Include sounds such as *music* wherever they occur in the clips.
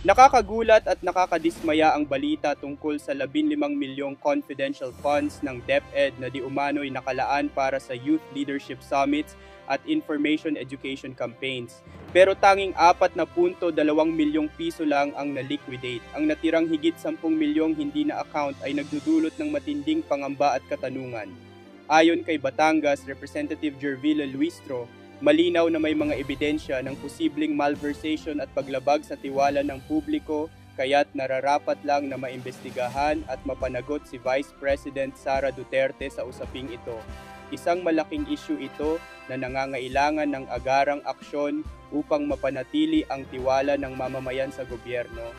Nakakagulat at nakakadismaya ang balita tungkol sa 15 milyong confidential funds ng DepEd na di umano'y nakalaan para sa youth leadership summits at information education campaigns. Pero tanging 4.2 milyong piso lang ang na-liquidate. Ang natirang higit 10 milyong hindi na account ay nagdudulot ng matinding pangamba at katanungan. Ayon kay Batangas Representative Jervila Luistro, malinaw na may mga ebidensya ng posibleng malversation at paglabag sa tiwala ng publiko kaya't nararapat lang na maimbestigahan at mapanagot si Vice President Sara Duterte sa usaping ito. Isang malaking issue ito na nangangailangan ng agarang aksyon upang mapanatili ang tiwala ng mamamayan sa gobyerno.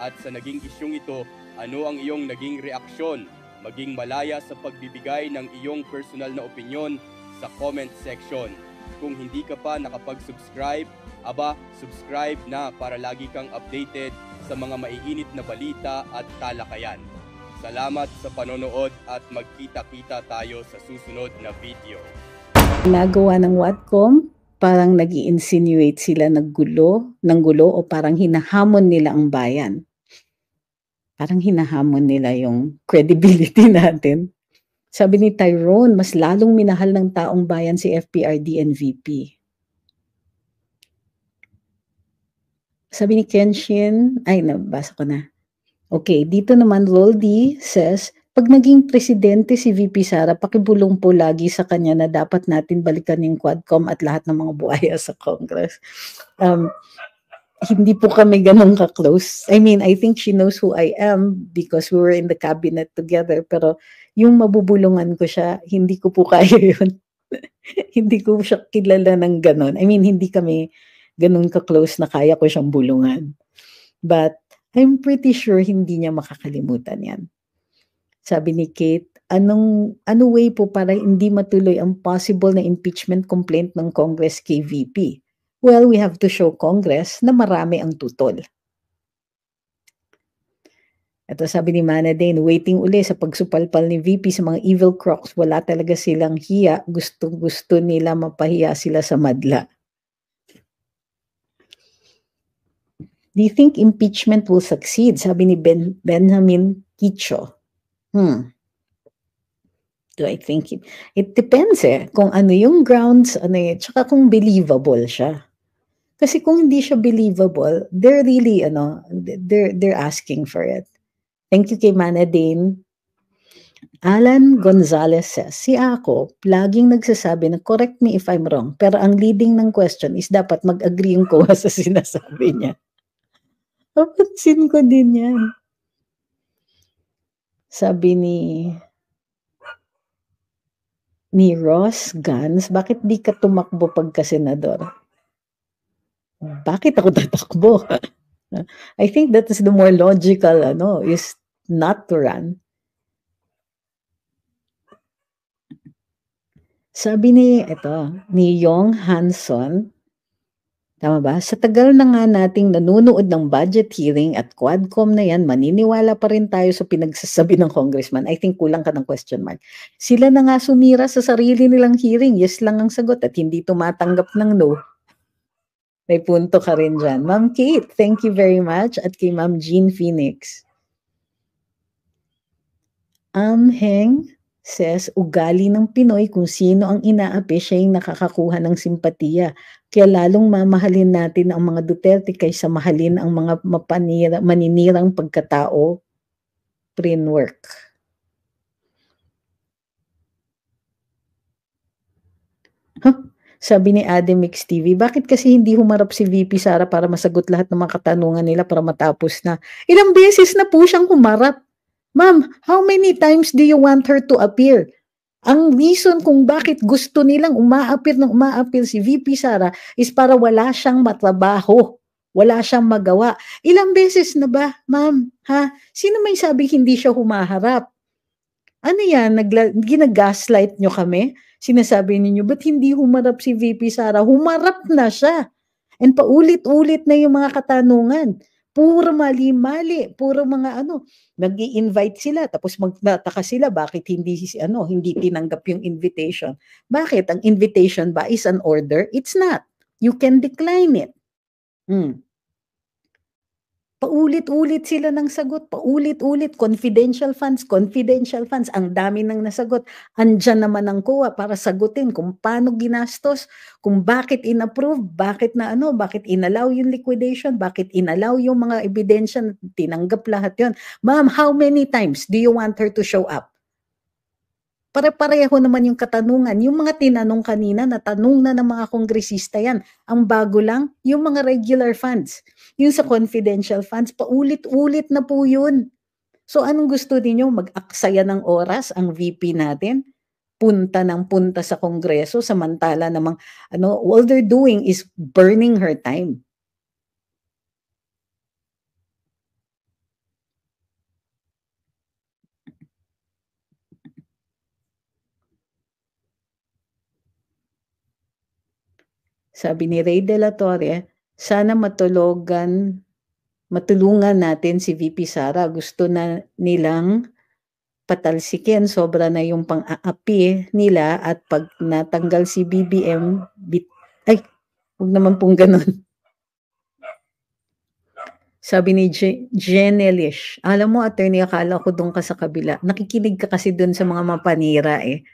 At sa naging isyong ito, ano ang iyong naging reaksyon? Maging malaya sa pagbibigay ng iyong personal na opinyon sa comment section. Kung hindi ka pa nakapag-subscribe, aba, subscribe na para lagi kang updated sa mga maiinit na balita at talakayan. Salamat sa panonood at magkita-kita tayo sa susunod na video. Nagawa ng Wattcom, parang nag insinuate sila ng gulo, ng gulo o parang hinahamon nila ang bayan. Parang hinahamon nila yung credibility *laughs* natin. Sabi ni Tyrone, mas lalong minahal ng taong bayan si FPRD and VP. Sabi ni Kenshin, ay nabasa ko na. Okay, dito naman Loldi says, pag naging presidente si VP Sara, pakibulong po lagi sa kanya na dapat natin balikan yung Quadcom at lahat ng mga buhaya sa Congress. Um, hindi po kami ganun ka-close. I mean, I think she knows who I am because we were in the cabinet together, pero yung mabubulungan ko siya, hindi ko po *laughs* kaya yun. hindi ko siya kilala ng ganon. I mean, hindi kami ganun ka-close na kaya ko siyang bulungan. But I'm pretty sure hindi niya makakalimutan yan. Sabi ni Kate, anong ano way po para hindi matuloy ang possible na impeachment complaint ng Congress KVP? Well, we have to show Congress na marami ang tutol. Ito sabi ni Mana Dane, waiting uli sa pagsupalpal ni VP sa mga evil crocs, wala talaga silang hiya. Gusto-gusto nila mapahiya sila sa madla. Do you think impeachment will succeed? Sabi ni ben Benjamin Kicho. Hmm. Do I think it? It depends eh. Kung ano yung grounds, ano eh. Tsaka kung believable siya. Kasi kung hindi siya believable, they're really, ano, they're, they're asking for it. Thank you kay Mana Dane. Alan Gonzalez says, si ako, laging nagsasabi na correct me if I'm wrong, pero ang leading ng question is dapat mag-agree yung *laughs* kuha sa sinasabi niya. Napansin ko din yan. Sabi ni ni Ross Guns, bakit di ka tumakbo pagka senador? Bakit ako *laughs* tatakbo? I think that is the more logical ano, is not to run. Sabi ni, ito, ni Yong Hanson, tama ba? Sa tagal na nga nating nanonood ng budget hearing at Quadcom na yan, maniniwala pa rin tayo sa pinagsasabi ng congressman. I think kulang ka ng question mark. Sila na nga sumira sa sarili nilang hearing, yes lang ang sagot at hindi tumatanggap ng no. May punto ka rin dyan. Ma'am Kate, thank you very much. At kay Ma'am Jean Phoenix. Amheng says, ugali ng Pinoy kung sino ang inaapi siya yung nakakakuha ng simpatiya. Kaya lalong mamahalin natin ang mga Duterte kaysa mahalin ang mga mapanira, maninirang pagkatao. Print work. Huh? Sabi ni Adam Mix TV, bakit kasi hindi humarap si VP Sara para masagot lahat ng mga katanungan nila para matapos na? Ilang beses na po siyang humarap. Ma'am, how many times do you want her to appear? Ang reason kung bakit gusto nilang umaapir ng umaapir si VP Sara is para wala siyang matrabaho. Wala siyang magawa. Ilang beses na ba, ma'am? Ha? Sino may sabi hindi siya humaharap? Ano yan? Nagla- ginagaslight nyo kami? Sinasabi ninyo, ba't hindi humarap si VP Sara? Humarap na siya. And paulit-ulit na yung mga katanungan puro mali-mali, puro mga ano, nag invite sila, tapos magtataka sila bakit hindi ano, hindi tinanggap yung invitation. Bakit? Ang invitation ba is an order? It's not. You can decline it. Mm. Paulit-ulit sila ng sagot, paulit-ulit, confidential funds, confidential funds, ang dami nang nasagot. Andiyan naman ang COA para sagutin kung paano ginastos, kung bakit inapprove, bakit na ano, bakit inalaw yung liquidation, bakit inalaw yung mga ebidensya, na tinanggap lahat yon. Ma'am, how many times do you want her to show up? Pare-pareho naman yung katanungan. Yung mga tinanong kanina, natanong na ng mga kongresista yan. Ang bago lang, yung mga regular funds. Yung sa confidential funds, paulit-ulit na po yun. So anong gusto niyo Mag-aksaya ng oras ang VP natin? punta ng punta sa Kongreso samantala namang ano all they're doing is burning her time Sabi ni Ray De La Torre, sana matulugan, matulungan natin si VP Sara. Gusto na nilang patalsikin. Sobra na yung pang-aapi nila at pag natanggal si BBM, bit, ay, huwag naman pong ganun. Sabi ni Je- Jen Elish, alam mo, attorney, akala ko doon ka sa kabila. Nakikinig ka kasi doon sa mga mapanira eh.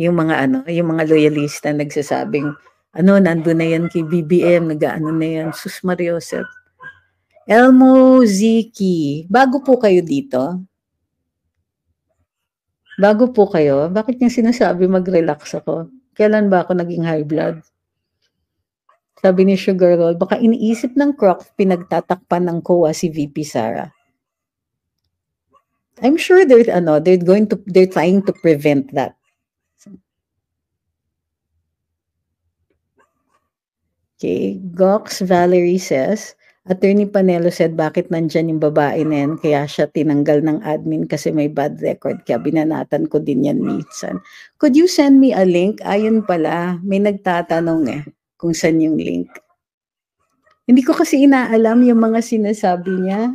Yung mga ano, yung mga loyalista nagsasabing, ano, nandun na yan kay BBM, nag-ano na yan, Sus Mariosep. Elmo Ziki, bago po kayo dito? Bago po kayo? Bakit niya sinasabi mag-relax ako? Kailan ba ako naging high blood? Sabi ni Sugar Roll, baka iniisip ng croc pinagtatakpan ng COA si VP Sara. I'm sure they're ano, they're going to they're trying to prevent that. Okay, Gox Valerie says, Attorney Panelo said, bakit nandyan yung babae na yan? Kaya siya tinanggal ng admin kasi may bad record. Kaya binanatan ko din yan minsan. Could you send me a link? Ayun pala, may nagtatanong eh kung saan yung link. Hindi ko kasi inaalam yung mga sinasabi niya.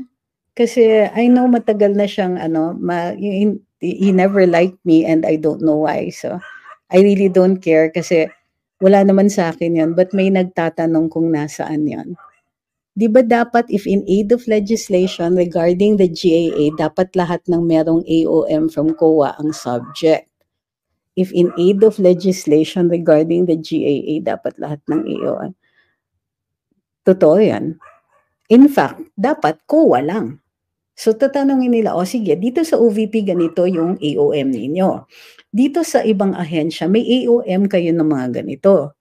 Kasi I know matagal na siyang ano, ma, he, he never liked me and I don't know why. So I really don't care kasi wala naman sa akin yon but may nagtatanong kung nasaan yon. Di ba dapat if in aid of legislation regarding the GAA, dapat lahat ng merong AOM from COA ang subject? If in aid of legislation regarding the GAA, dapat lahat ng AOM. Totoo yan. In fact, dapat COA lang. So tatanungin nila, o oh, sige, dito sa OVP ganito yung AOM ninyo dito sa ibang ahensya, may AOM kayo ng mga ganito.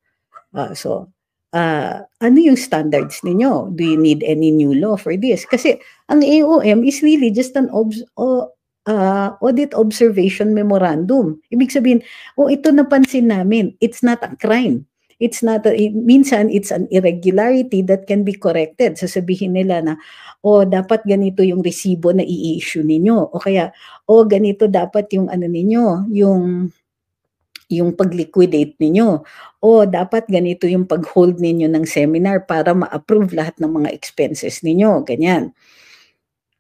Uh, so, uh, ano yung standards ninyo? Do you need any new law for this? Kasi ang AOM is really just an obs o, uh, audit observation memorandum. Ibig sabihin, oh, ito napansin namin, it's not a crime. It's not, a, minsan it's an irregularity that can be corrected. Sasabihin nila na, oh, dapat ganito yung resibo na i-issue ninyo. O kaya, oh, ganito dapat yung ano ninyo, yung yung pag-liquidate ninyo. O oh, dapat ganito yung pag-hold ninyo ng seminar para ma-approve lahat ng mga expenses ninyo. Ganyan.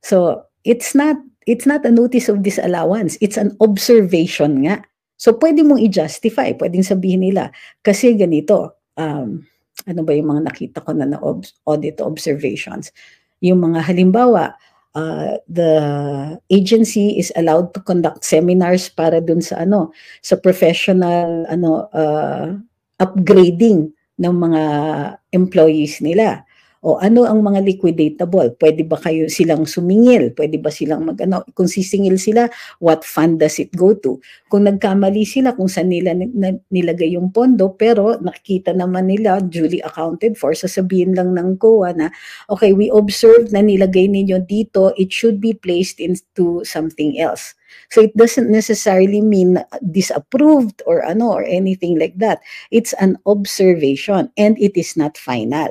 So, it's not it's not a notice of disallowance. It's an observation nga So pwede mong i-justify, pwedeng sabihin nila kasi ganito, um, ano ba yung mga nakita ko na na ob- audit observations. Yung mga halimbawa, uh, the agency is allowed to conduct seminars para dun sa ano, sa professional ano uh, upgrading ng mga employees nila. O ano ang mga liquidatable? Pwede ba kayo silang sumingil? Pwede ba silang magano? Kung sisingil sila, what fund does it go to? Kung nagkamali sila kung saan nila nilagay yung pondo pero nakita naman nila duly accounted for, sasabihin lang ng COA na okay, we observed na nilagay ninyo dito, it should be placed into something else. So it doesn't necessarily mean disapproved or ano or anything like that. It's an observation and it is not final.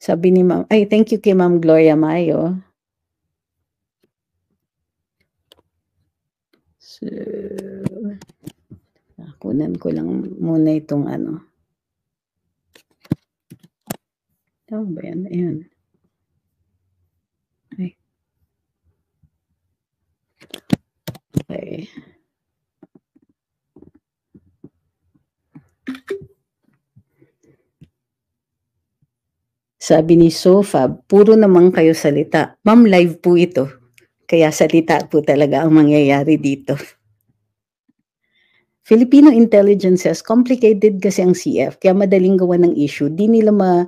Sabi ni Ma'am, ay thank you kay Ma'am Gloria Mayo. So, kunan ko lang muna itong ano. Tama ba yan? Ayan. Okay. okay. Sabi ni Sofab, puro naman kayo salita. Ma'am, live po ito. Kaya salita po talaga ang mangyayari dito. Filipino intelligence says, complicated kasi ang CF, kaya madaling gawa ng issue. Di nila ma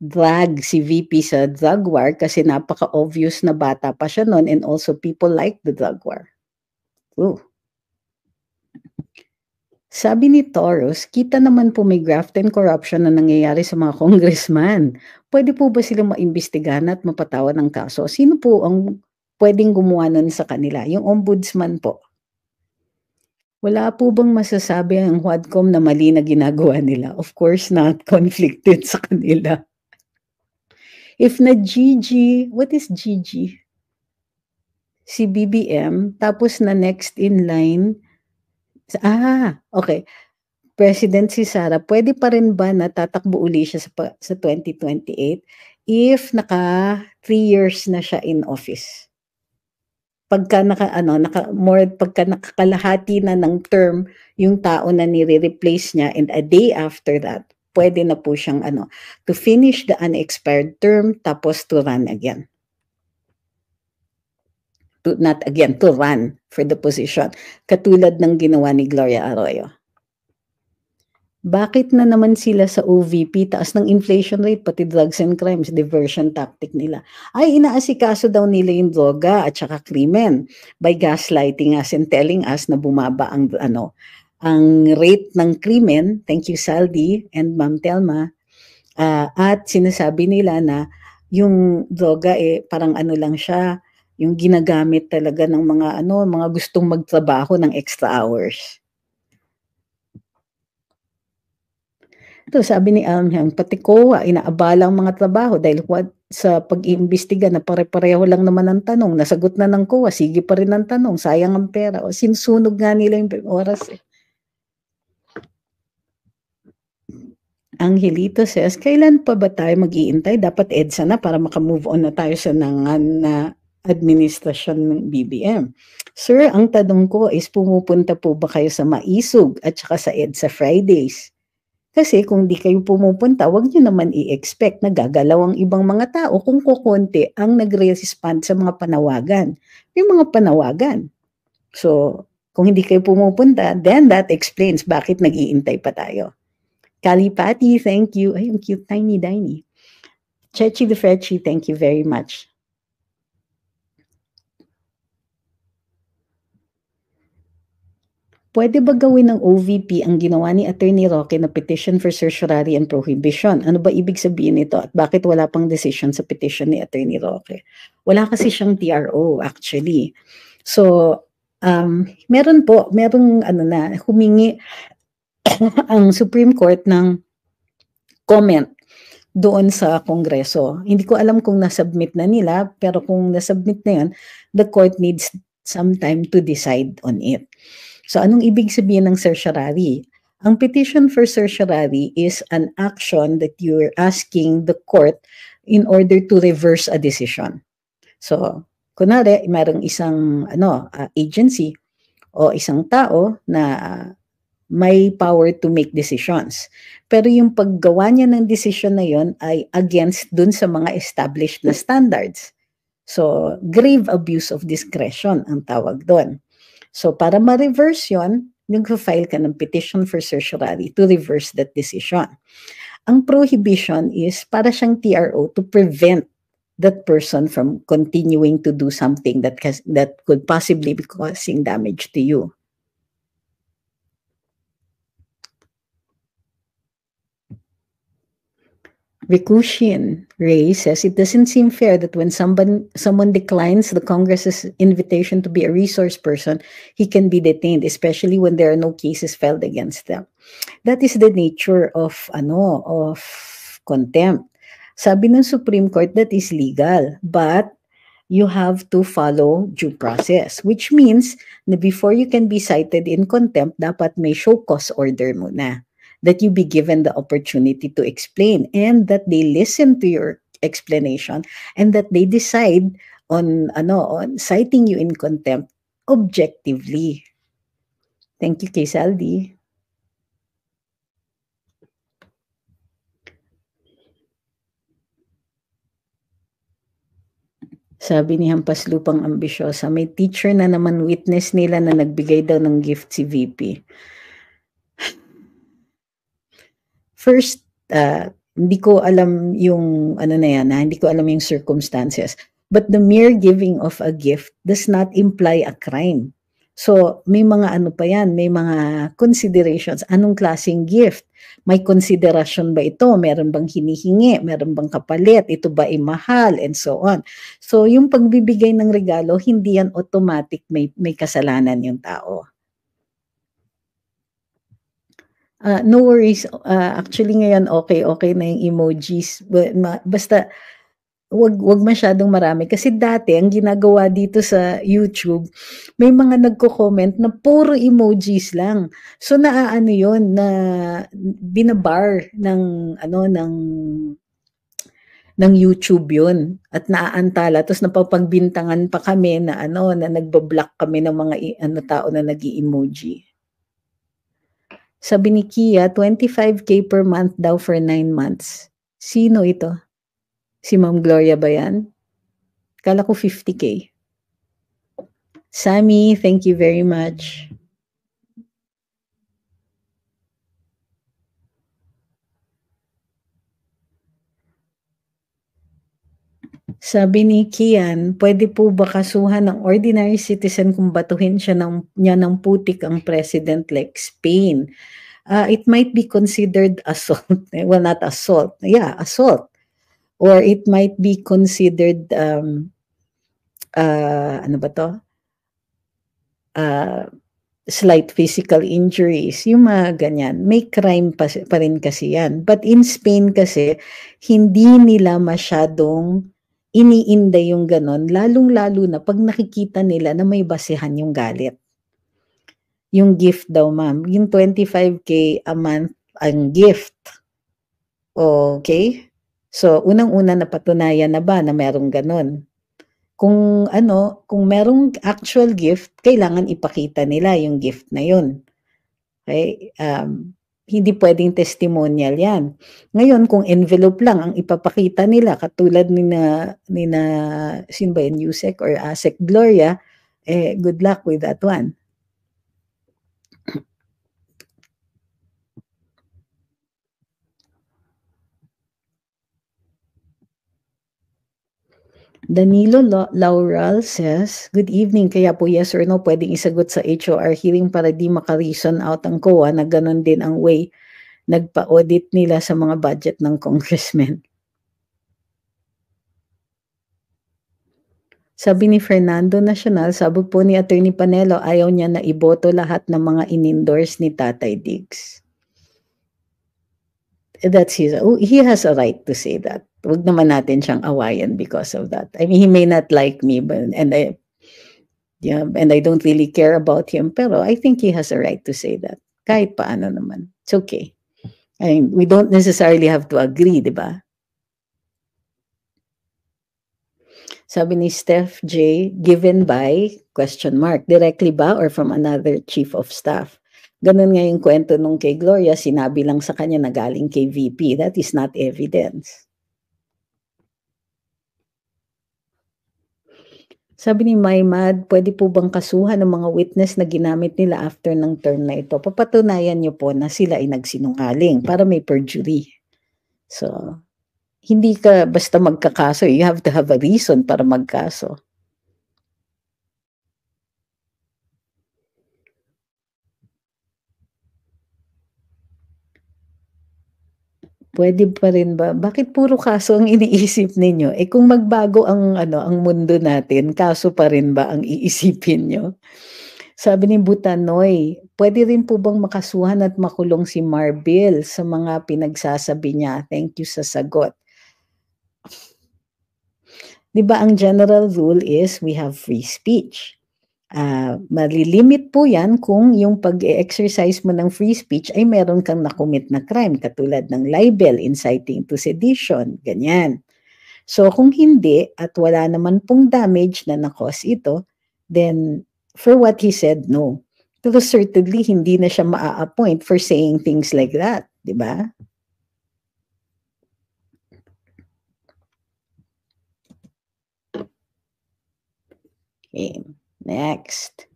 drag si VP sa drug war kasi napaka-obvious na bata pa siya noon and also people like the drug war. Ooh. Sabi ni Toros, kita naman po may graft and corruption na nangyayari sa mga congressman. Pwede po ba silang maimbestigahan at mapatawan ng kaso? Sino po ang pwedeng gumawa nun sa kanila? Yung ombudsman po. Wala po bang masasabi ang Huadcom na mali na ginagawa nila? Of course not, *laughs* conflicted sa kanila. If na GG, what is GG? Si BBM, tapos na next in line, Ah, okay. President si Sara, pwede pa rin ba na tatakbo uli siya sa, sa 2028 if naka 3 years na siya in office? Pagka naka, ano, naka, more, pagka nakakalahati na ng term yung tao na nire-replace niya and a day after that, pwede na po siyang ano, to finish the unexpired term tapos to run again to not again to run for the position katulad ng ginawa ni Gloria Arroyo. Bakit na naman sila sa OVP taas ng inflation rate pati drugs and crimes diversion tactic nila? Ay inaasikaso daw nila yung droga at saka krimen by gaslighting us and telling us na bumaba ang ano ang rate ng krimen, thank you Saldi and Ma'am Telma, uh, at sinasabi nila na yung droga eh parang ano lang siya, yung ginagamit talaga ng mga ano, mga gustong magtrabaho ng extra hours. Ito, sabi ni Alam Hang, pati ko ah, inaabala ang mga trabaho dahil what, sa pag-iimbestiga na pare-pareho lang naman ang tanong, nasagot na ng ko, sige pa rin ang tanong, sayang ang pera, o sinsunog nga nila yung oras. Eh. Angelito says, kailan pa ba tayo mag-iintay? Dapat EDSA na para makamove on na tayo sa nang na administrasyon ng BBM. Sir, ang tanong ko is pumupunta po ba kayo sa Maisog at saka sa EDSA Fridays? Kasi kung di kayo pumupunta, wag nyo naman i-expect na gagalaw ang ibang mga tao kung kukunti ang nagre-respond sa mga panawagan. May mga panawagan. So, kung hindi kayo pumupunta, then that explains bakit nag-iintay pa tayo. Kalipati, thank you. Ay, ang cute, tiny, tiny. Chechi the Fetchy, thank you very much. Pwede ba gawin ng OVP ang ginawa ni Attorney Roque na petition for certiorari and prohibition? Ano ba ibig sabihin nito at bakit wala pang decision sa petition ni Attorney Roque? Wala kasi siyang TRO actually. So, um, meron po, merong ano na, humingi *coughs* ang Supreme Court ng comment doon sa Kongreso. Hindi ko alam kung nasubmit na nila, pero kung nasubmit na yan, the court needs some time to decide on it. So anong ibig sabihin ng certiorari? Ang petition for certiorari is an action that you're asking the court in order to reverse a decision. So, kunwari, mayroong isang ano, uh, agency o isang tao na uh, may power to make decisions. Pero yung paggawa niya ng decision na yon ay against dun sa mga established na standards. So, grave abuse of discretion ang tawag doon. So para ma-reverse yon, nag-file ka ng petition for certiorari to reverse that decision. Ang prohibition is para siyang TRO to prevent that person from continuing to do something that has, that could possibly be causing damage to you. Rikushien Ray says it doesn't seem fair that when someone someone declines the Congress's invitation to be a resource person, he can be detained, especially when there are no cases filed against them. That is the nature of ano of contempt. Sabi ng Supreme Court that is legal, but you have to follow due process, which means na before you can be cited in contempt, dapat may show cause order muna that you be given the opportunity to explain and that they listen to your explanation and that they decide on ano on citing you in contempt objectively. Thank you, Quesaldi. Sabi ni Hampas Lupang Ambisyosa, may teacher na naman witness nila na nagbigay daw ng gift si VP. first, uh, hindi ko alam yung ano na yan, ha? Ah, hindi ko alam yung circumstances. But the mere giving of a gift does not imply a crime. So, may mga ano pa yan, may mga considerations. Anong klaseng gift? May consideration ba ito? Meron bang hinihingi? Meron bang kapalit? Ito ba ay mahal? And so on. So, yung pagbibigay ng regalo, hindi yan automatic may, may kasalanan yung tao. Uh, no worries. Uh, actually ngayon okay okay na yung emojis. basta wag wag masyadong marami kasi dati ang ginagawa dito sa YouTube may mga nagko-comment na puro emojis lang. So naaano 'yon na binabar ng ano ng ng YouTube yun at naaantala tapos napapagbintangan pa kami na ano na nagba-block kami ng mga ano tao na nag-emoji. Sabi ni Kia, 25k per month daw for 9 months. Sino ito? Si Ma'am Gloria ba yan? Kala ko 50k. Sammy, thank you very much. Sabi ni Kian, pwede po ba kasuhan ng ordinary citizen kung batuhin siya ng, niya ng putik ang president like Spain? Uh, it might be considered assault. *laughs* well, not assault. Yeah, assault. Or it might be considered, um, uh, ano ba to? Uh, slight physical injuries, yung mga ganyan, may crime pa, pa rin kasi yan. But in Spain kasi, hindi nila masyadong iniinday yung ganon, lalong-lalo na pag nakikita nila na may basehan yung galit. Yung gift daw, ma'am. Yung 25K a month ang gift. Okay? So, unang-una napatunayan na ba na merong ganon? Kung ano, kung merong actual gift, kailangan ipakita nila yung gift na yun. Okay? Um, hindi pwedeng testimonial yan. Ngayon, kung envelope lang ang ipapakita nila, katulad ni na, ni na sin ba yun, Yusek or Asek Gloria, eh, good luck with that one. Danilo Laurel says, Good evening, kaya po yes or no pwedeng isagot sa HOR hearing para di maka-reason out ang COA na ganun din ang way nagpa-audit nila sa mga budget ng congressmen. Sabi ni Fernando National, sabi po ni Attorney Panelo, ayaw niya na iboto lahat ng mga in-endorse ni Tatay Diggs. that's his oh, he has a right to say that wag naman natin siyang awayan because of that i mean he may not like me but and i yeah and i don't really care about him pero i think he has a right to say that kahit paano naman it's okay I mean, we don't necessarily have to agree, di ba? Sabi ni Steph J, given by, question mark, directly ba or from another chief of staff? Ganun nga yung kwento nung kay Gloria, sinabi lang sa kanya na galing kay VP. That is not evidence. Sabi ni Maymad, pwede po bang kasuhan ng mga witness na ginamit nila after ng term na ito? Papatunayan niyo po na sila ay nagsinungaling para may perjury. So, hindi ka basta magkakaso. You have to have a reason para magkaso. pwede pa rin ba? Bakit puro kaso ang iniisip ninyo? Eh kung magbago ang ano, ang mundo natin, kaso pa rin ba ang iisipin nyo? Sabi ni Butanoy, pwede rin po bang makasuhan at makulong si Marbil sa mga pinagsasabi niya? Thank you sa sagot. 'Di ba ang general rule is we have free speech. Uh, malilimit po yan kung yung pag-exercise mo ng free speech ay meron kang nakumit na crime, katulad ng libel, inciting to sedition, ganyan. So kung hindi at wala naman pong damage na nakos ito, then for what he said, no. Pero certainly hindi na siya maa-appoint for saying things like that, di ba? Okay. Next.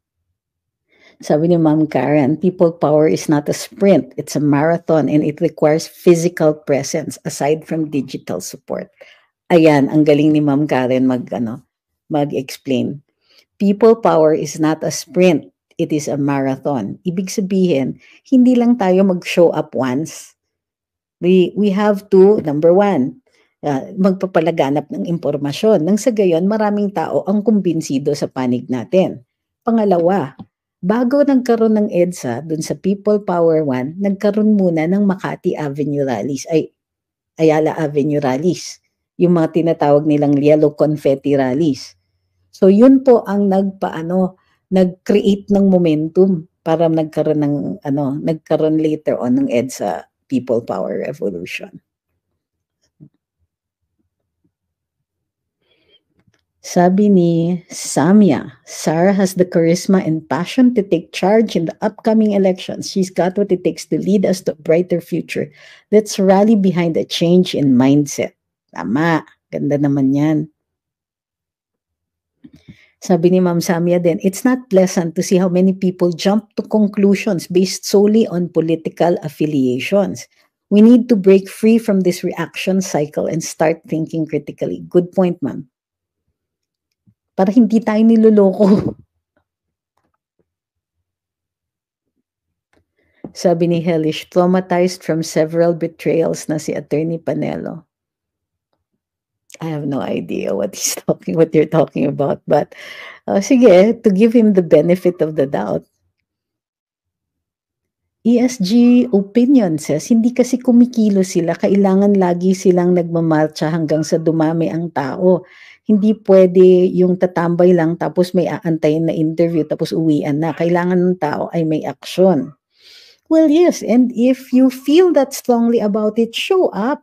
Sabi ni Ma'am Karen, people power is not a sprint, it's a marathon and it requires physical presence aside from digital support. Ayan, ang galing ni Ma'am Karen mag, ano, mag-explain. People power is not a sprint, it is a marathon. Ibig sabihin, hindi lang tayo mag-show up once. We, we have to, number one, uh, magpapalaganap ng impormasyon. Nang sa gayon, maraming tao ang kumbinsido sa panig natin. Pangalawa, bago nagkaroon ng EDSA, dun sa People Power 1, nagkaroon muna ng Makati Avenue Rallies, ay Ayala Avenue Rallies, yung mga tinatawag nilang Yellow Confetti Rallies. So yun po ang nagpaano, nag-create ng momentum para nagkaroon ng ano, nagkaroon later on ng EDSA People Power Revolution. Sabi ni Samia, Sarah has the charisma and passion to take charge in the upcoming elections. She's got what it takes to lead us to a brighter future. Let's rally behind a change in mindset. Tama. Ganda naman yan. Sabi ni Ma'am Samia din, it's not pleasant to see how many people jump to conclusions based solely on political affiliations. We need to break free from this reaction cycle and start thinking critically. Good point, ma'am. Para hindi tayo niloloko. Sabi ni Hellish, traumatized from several betrayals na si Attorney Panelo. I have no idea what he's talking, what you're talking about. But uh, sige, to give him the benefit of the doubt, ESG opinion says, hindi kasi kumikilo sila, kailangan lagi silang nagmamarcha hanggang sa dumami ang tao. Hindi pwede yung tatambay lang tapos may aantayin na interview tapos uwian na. Kailangan ng tao ay may action. Well, yes. And if you feel that strongly about it, show up.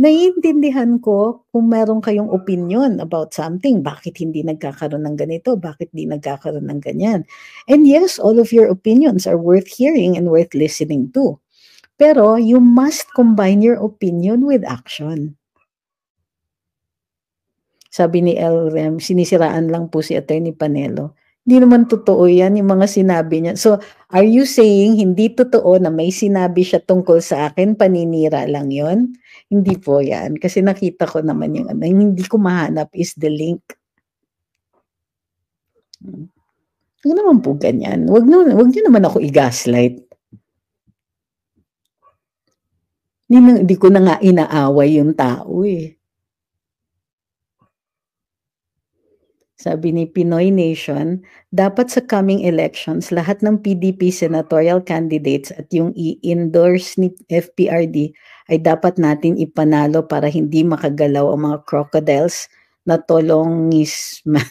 Naiintindihan ko kung meron kayong opinion about something. Bakit hindi nagkakaroon ng ganito? Bakit hindi nagkakaroon ng ganyan? And yes, all of your opinions are worth hearing and worth listening to. Pero you must combine your opinion with action. Sabi ni L. Rem, sinisiraan lang po si Attorney Panelo. Hindi naman totoo yan, yung mga sinabi niya. So, are you saying hindi totoo na may sinabi siya tungkol sa akin, paninira lang yon? Hindi po yan. Kasi nakita ko naman yung ano, hindi ko mahanap is the link. Huwag naman po ganyan. Huwag, na, huwag niyo naman ako i-gaslight. Hindi, hindi ko na nga inaaway yung tao eh. sabi ni Pinoy Nation, dapat sa coming elections, lahat ng PDP senatorial candidates at yung i-endorse ni FPRD ay dapat natin ipanalo para hindi makagalaw ang mga crocodiles na tolongisman.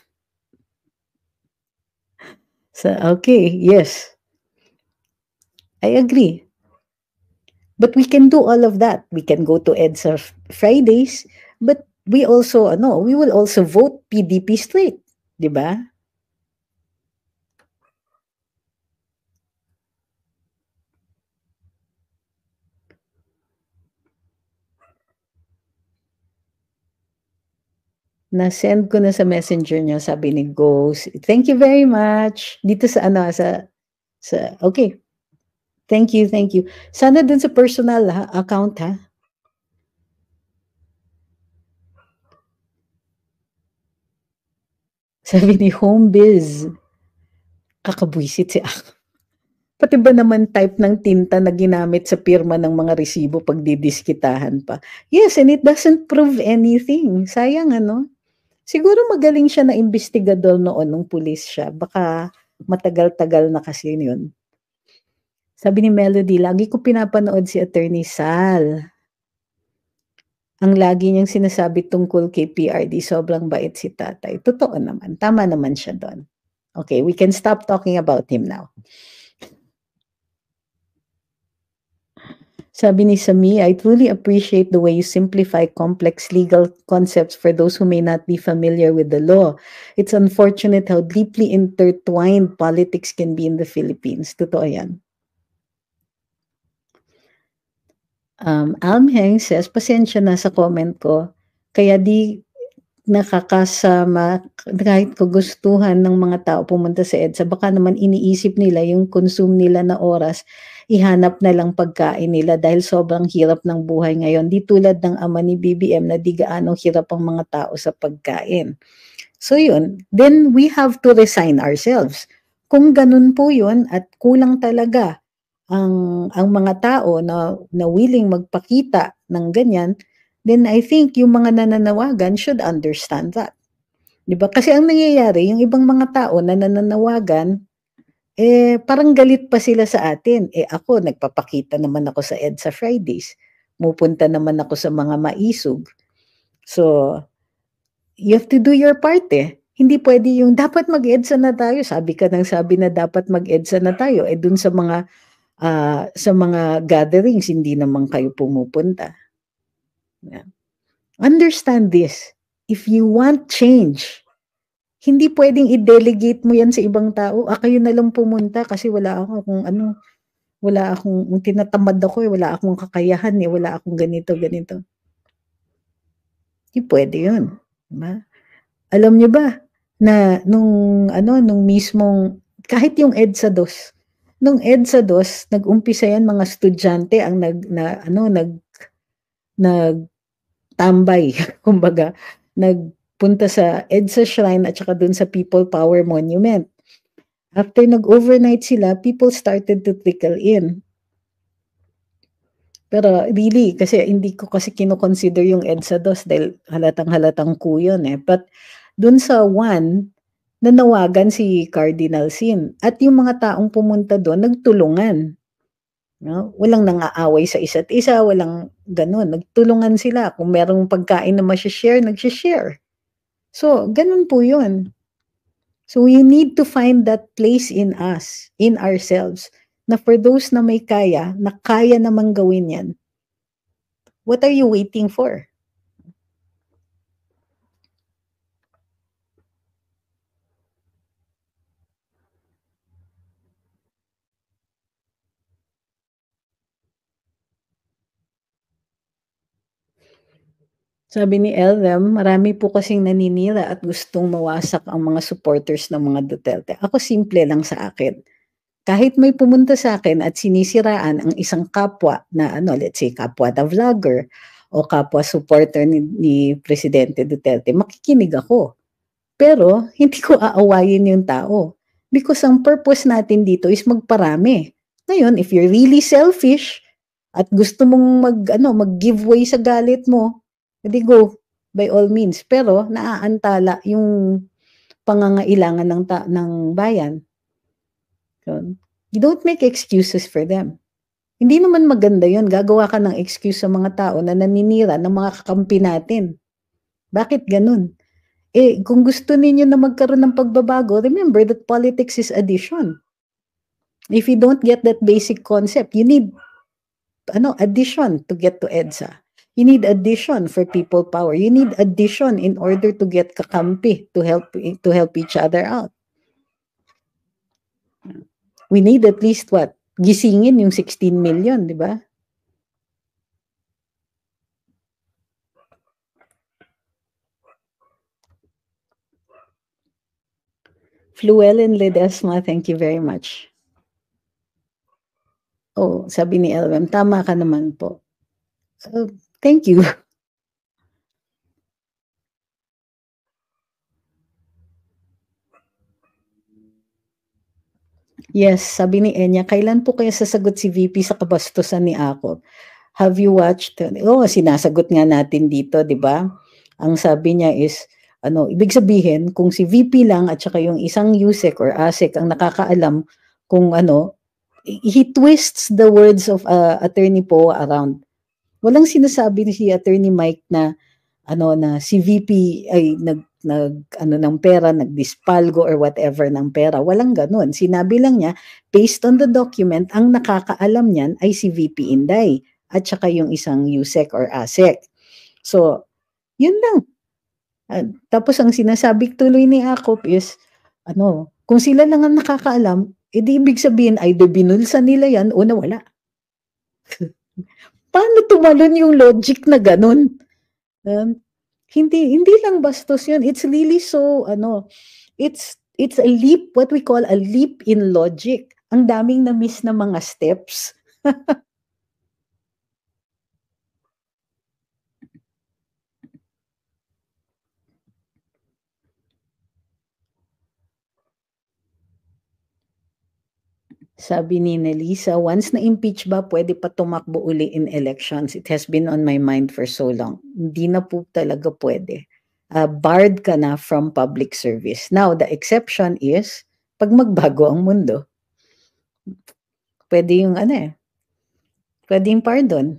*laughs* so, okay, yes. I agree. But we can do all of that. We can go to EDSA Fridays, but we also, no, we will also vote PDP straight. Di ba? na-send ko na sa messenger niya, sabi ni Ghost, thank you very much. Dito sa ano, sa, sa okay. Thank you, thank you. Sana dun sa personal ha, account ha, Sabi ni home biz. Kakabwisit si Ak. Pati ba naman type ng tinta na ginamit sa pirma ng mga resibo pag didiskitahan pa? Yes, and it doesn't prove anything. Sayang ano? Siguro magaling siya na investigador noon nung pulis siya. Baka matagal-tagal na kasi yun. Sabi ni Melody, lagi ko pinapanood si Attorney Sal ang lagi niyang sinasabi tungkol kay PRD, sobrang bait si tatay. Totoo naman. Tama naman siya doon. Okay, we can stop talking about him now. Sabi ni Sami, I truly appreciate the way you simplify complex legal concepts for those who may not be familiar with the law. It's unfortunate how deeply intertwined politics can be in the Philippines. Totoo yan. Um, Almheng says, pasensya na sa comment ko, kaya di nakakasama kahit gustuhan ng mga tao pumunta sa EDSA, baka naman iniisip nila yung consume nila na oras, ihanap na lang pagkain nila dahil sobrang hirap ng buhay ngayon. Di tulad ng ama ni BBM na di gaano hirap ang mga tao sa pagkain. So yun, then we have to resign ourselves. Kung ganun po yun at kulang talaga ang ang mga tao na na willing magpakita ng ganyan, then I think yung mga nananawagan should understand that. 'Di ba? Kasi ang nangyayari, yung ibang mga tao na nananawagan eh parang galit pa sila sa atin. Eh ako nagpapakita naman ako sa EDSA Fridays. Mupunta naman ako sa mga maisog. So you have to do your part eh. Hindi pwede yung dapat mag-EDSA na tayo. Sabi ka nang sabi na dapat mag-EDSA na tayo. Eh dun sa mga uh, sa mga gatherings, hindi naman kayo pumupunta. Yeah. Understand this. If you want change, hindi pwedeng i-delegate mo yan sa ibang tao. Ah, kayo na lang pumunta kasi wala ako kung ano, wala akong, tinatamad ako eh, wala akong kakayahan eh, wala akong ganito, ganito. Hindi pwede yun. Diba? Alam nyo ba na nung, ano, nung mismong, kahit yung EDSA DOS, Nung EDSA DOS, nag-umpisa yan mga estudyante ang nag na, ano nag nag tambay *laughs* kumbaga nagpunta sa EDSA Shrine at saka dun sa People Power Monument. After nag-overnight sila, people started to trickle in. Pero really, kasi hindi ko kasi kinoconsider yung EDSA DOS dahil halatang-halatang ko yun eh. But dun sa one, Nanawagan si Cardinal Sin at yung mga taong pumunta doon nagtulungan. No? Walang nangaaway sa isa't isa, walang ganun. Nagtulungan sila. Kung merong pagkain na masya-share, nagsya-share. So, ganun po yun. So, we need to find that place in us, in ourselves, na for those na may kaya, na kaya namang gawin yan, what are you waiting for? Sabi ni LM, marami po kasing naninira at gustong mawasak ang mga supporters ng mga Duterte. Ako simple lang sa akin. Kahit may pumunta sa akin at sinisiraan ang isang kapwa na ano, let's say kapwa na vlogger o kapwa supporter ni, ni Presidente Duterte, makikinig ako. Pero hindi ko aawayin yung tao because ang purpose natin dito is magparami. Ngayon, if you're really selfish at gusto mong mag ano, mag-giveaway sa galit mo, hindi go, by all means. Pero naaantala yung pangangailangan ng, ta- ng bayan. You don't make excuses for them. Hindi naman maganda yon Gagawa ka ng excuse sa mga tao na naninira ng mga kakampi natin. Bakit ganun? Eh, kung gusto ninyo na magkaroon ng pagbabago, remember that politics is addition. If you don't get that basic concept, you need ano addition to get to EDSA. You need addition for people power. You need addition in order to get kakampi to help to help each other out. We need at least what? Gisingin yung 16 million, di ba? Fluellen Ledesma, thank you very much. Oh, sabi ni LM, tama ka naman po. Uh, Thank you. *laughs* Yes, sabi ni Enya, kailan po kaya sasagot si VP sa kabastusan ni Ako? Have you watched? oh, sinasagot nga natin dito, di ba? Ang sabi niya is, ano, ibig sabihin, kung si VP lang at saka yung isang USEC or ASEC ang nakakaalam kung ano, he twists the words of uh, Attorney po around. Walang sinasabi ni si Attorney Mike na ano na si VP ay nag nag ano ng pera, nagdispalgo or whatever ng pera. Walang ganun. Sinabi lang niya, based on the document, ang nakakaalam niyan ay si VP Inday at saka yung isang USEC or ASEC. So, yun lang. Uh, tapos ang sinasabi tuloy ni Akop is, ano, kung sila lang ang nakakaalam, edi eh, ibig sabihin either binulsa nila yan o nawala. *laughs* paano tumalon yung logic na ganun? Um, hindi hindi lang bastos yun. It's really so ano, it's it's a leap what we call a leap in logic. Ang daming na miss na mga steps. *laughs* Sabi ni Nelisa, once na impeach ba, pwede pa tumakbo uli in elections? It has been on my mind for so long. Hindi na po talaga pwede. Uh, barred ka na from public service. Now, the exception is, pag magbago ang mundo, pwede yung ano eh, pwede yung pardon.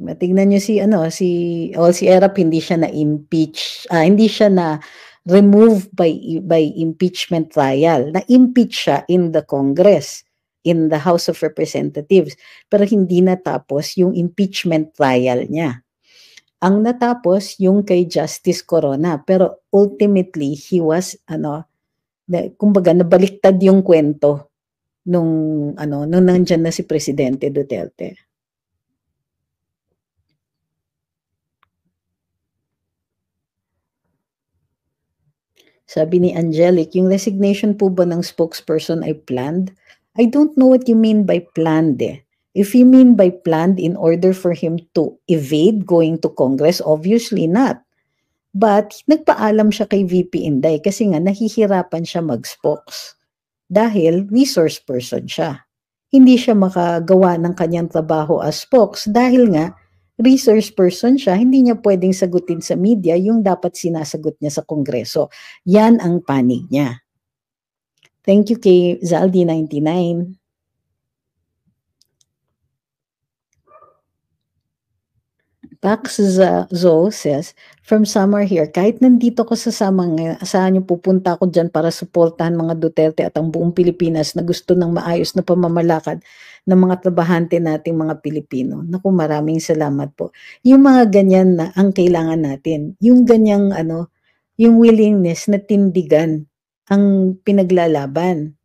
Matignan nyo si, ano, si, well, si Erap, hindi siya na-impeach, ah, hindi siya na removed by, by impeachment trial. Na-impeach siya in the Congress in the House of Representatives pero hindi natapos yung impeachment trial niya. Ang natapos yung kay Justice Corona pero ultimately he was ano na, kumbaga nabaliktad yung kwento nung ano nung nandiyan na si presidente Duterte. Sabi ni Angelic, yung resignation po ba ng spokesperson ay planned? I don't know what you mean by planned eh. If you mean by planned in order for him to evade going to Congress, obviously not. But nagpaalam siya kay VP Inday kasi nga nahihirapan siya mag-spokes. Dahil resource person siya. Hindi siya makagawa ng kanyang trabaho as spokes dahil nga resource person siya, hindi niya pwedeng sagutin sa media yung dapat sinasagot niya sa Kongreso. Yan ang panig niya. Thank you kay Zaldi99. Pax Zo says, from somewhere here, kahit nandito ko sa sama ngayon, asahan niyo pupunta ako dyan para suportahan mga Duterte at ang buong Pilipinas na gusto ng maayos na pamamalakad ng mga trabahante nating mga Pilipino. Naku, maraming salamat po. Yung mga ganyan na ang kailangan natin. Yung ganyang ano, yung willingness na tindigan ang pinaglalaban.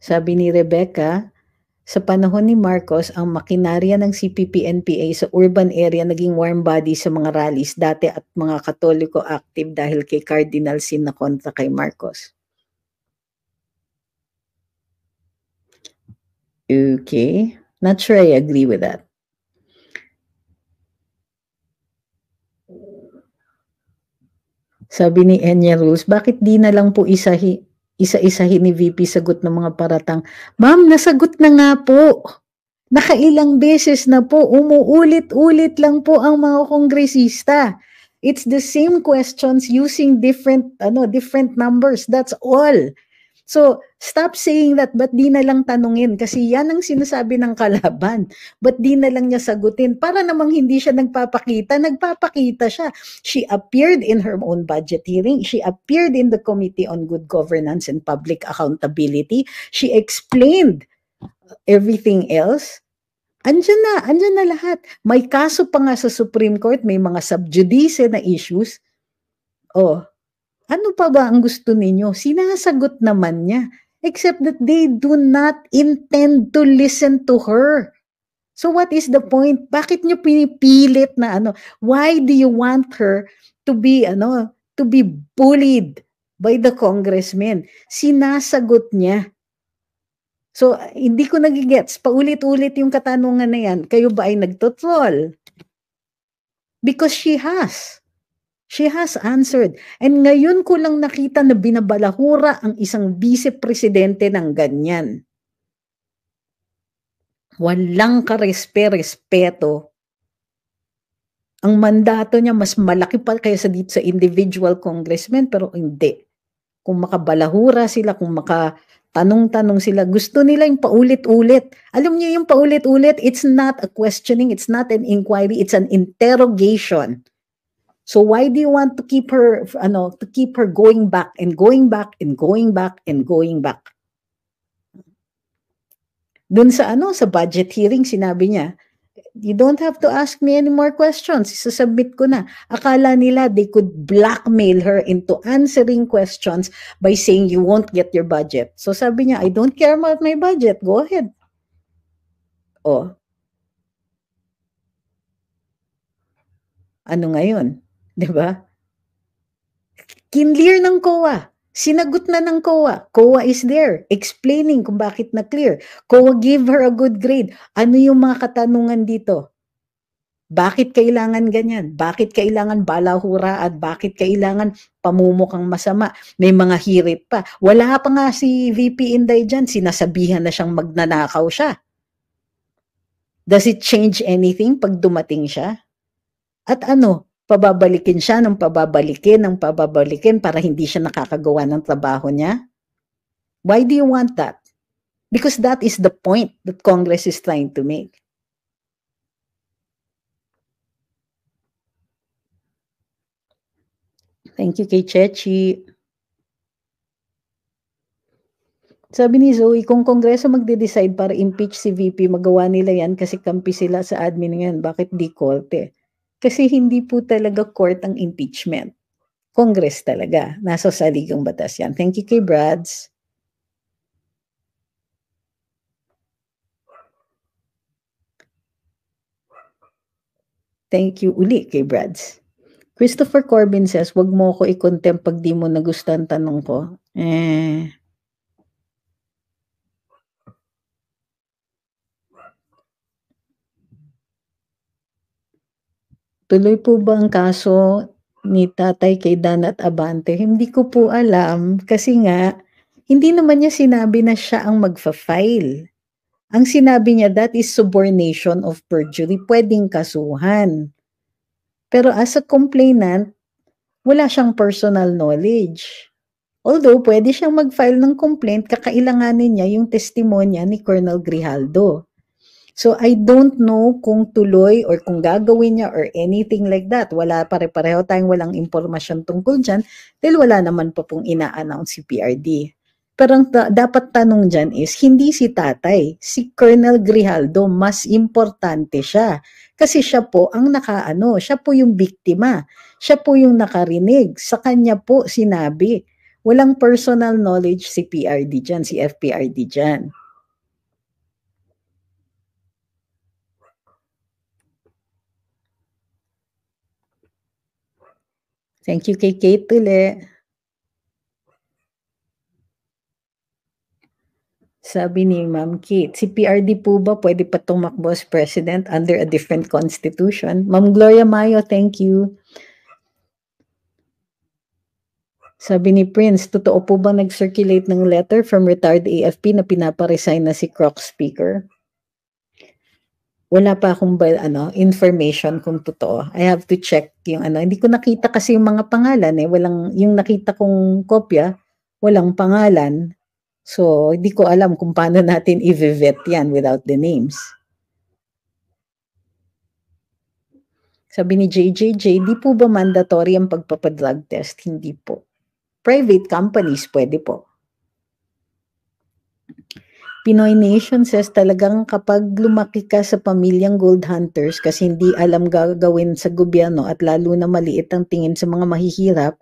Sabi ni Rebecca, sa panahon ni Marcos, ang makinarya ng CPP-NPA sa urban area naging warm body sa mga rallies dati at mga katoliko active dahil kay Cardinal Sin na kontra kay Marcos. Okay. Not sure I agree with that. Sabi ni Enya Rules, bakit di na lang po isahi, isa-isahin ni VP sagot ng mga paratang? Ma'am, nasagot na nga po. Nakailang beses na po, umuulit-ulit lang po ang mga kongresista. It's the same questions using different ano different numbers. That's all. So, stop saying that, but di na lang tanungin? Kasi yan ang sinasabi ng kalaban. But di na lang niya sagutin? Para namang hindi siya nagpapakita, nagpapakita siya. She appeared in her own budget hearing. She appeared in the Committee on Good Governance and Public Accountability. She explained everything else. Andiyan na, andiyan na lahat. May kaso pa nga sa Supreme Court, may mga subjudice na issues. Oh, ano pa ba ang gusto ninyo? Sinasagot naman niya. Except that they do not intend to listen to her. So what is the point? Bakit niyo pinipilit na ano? Why do you want her to be ano, to be bullied by the congressman? Sinasagot niya. So hindi ko nagigets. Paulit-ulit yung katanungan na yan. Kayo ba ay nagtotrol? Because she has. She has answered. And ngayon ko lang nakita na binabalahura ang isang vice-presidente ng ganyan. Walang karespe-respeto. Ang mandato niya mas malaki pa kaysa dito sa individual congressman pero hindi. Kung makabalahura sila, kung makatanong tanong sila, gusto nila yung paulit-ulit. Alam niyo yung paulit-ulit, it's not a questioning, it's not an inquiry, it's an interrogation So why do you want to keep her ano to keep her going back and going back and going back and going back? Dun sa ano sa budget hearing sinabi niya, you don't have to ask me any more questions. Isasubmit ko na. Akala nila they could blackmail her into answering questions by saying you won't get your budget. So sabi niya, I don't care about my budget. Go ahead. Oh. Ano ngayon? 'Di ba? Kinlear ng COA. Sinagot na ng COA. COA is there, explaining kung bakit na-clear. COA give her a good grade. Ano yung mga katanungan dito? Bakit kailangan ganyan? Bakit kailangan balahura at bakit kailangan pamumukhang masama? May mga hirit pa. Wala pa nga si VP Inday dyan, sinasabihan na siyang magnanakaw siya. Does it change anything pag dumating siya? At ano, pababalikin siya ng pababalikin ng pababalikin para hindi siya nakakagawa ng trabaho niya? Why do you want that? Because that is the point that Congress is trying to make. Thank you kay Chechi. Sabi ni Zoe, kung Kongreso magde-decide para impeach si VP, magawa nila yan kasi kampi sila sa admin ngayon. Bakit di korte? Kasi hindi po talaga court ang impeachment. Congress talaga. Nasa saligang batas yan. Thank you kay Brads. Thank you uli kay Brads. Christopher Corbin says, wag mo ako i pag di mo nagustuhan tanong ko. Eh, Tuloy po ba ang kaso ni tatay kay Dan at Abante? Hindi ko po alam kasi nga hindi naman niya sinabi na siya ang magfa-file. Ang sinabi niya that is subornation of perjury, pwedeng kasuhan. Pero as a complainant, wala siyang personal knowledge. Although pwede siyang mag-file ng complaint, kakailanganin niya yung testimonya ni Colonel Grijaldo. So I don't know kung tuloy or kung gagawin niya or anything like that. Wala pare-pareho tayong walang impormasyon tungkol dyan dahil wala naman pa pong ina-announce si PRD. Pero ang ta- dapat tanong dyan is, hindi si tatay, si Colonel Grijaldo, mas importante siya. Kasi siya po ang nakaano, siya po yung biktima, siya po yung nakarinig, sa kanya po sinabi. Walang personal knowledge si PRD dyan, si FPRD dyan. Thank you के केतले Sabi ni Ma'am Kate, si PRD po ba pwede pa tumakbo as president under a different constitution? Ma'am Gloria Mayo, thank you. Sabi ni Prince, totoo po ba nag-circulate ng letter from retired AFP na pinaparesign na si Croc Speaker? wala pa akong ba, ano, information kung totoo. I have to check yung ano. Hindi ko nakita kasi yung mga pangalan eh. Walang, yung nakita kong kopya, walang pangalan. So, hindi ko alam kung paano natin i-vet yan without the names. Sabi ni JJJ, di po ba mandatory ang pagpapadrug test? Hindi po. Private companies, pwede po. Pinoy Nation says talagang kapag lumaki ka sa pamilyang gold hunters kasi hindi alam gagawin sa gobyerno at lalo na maliit ang tingin sa mga mahihirap,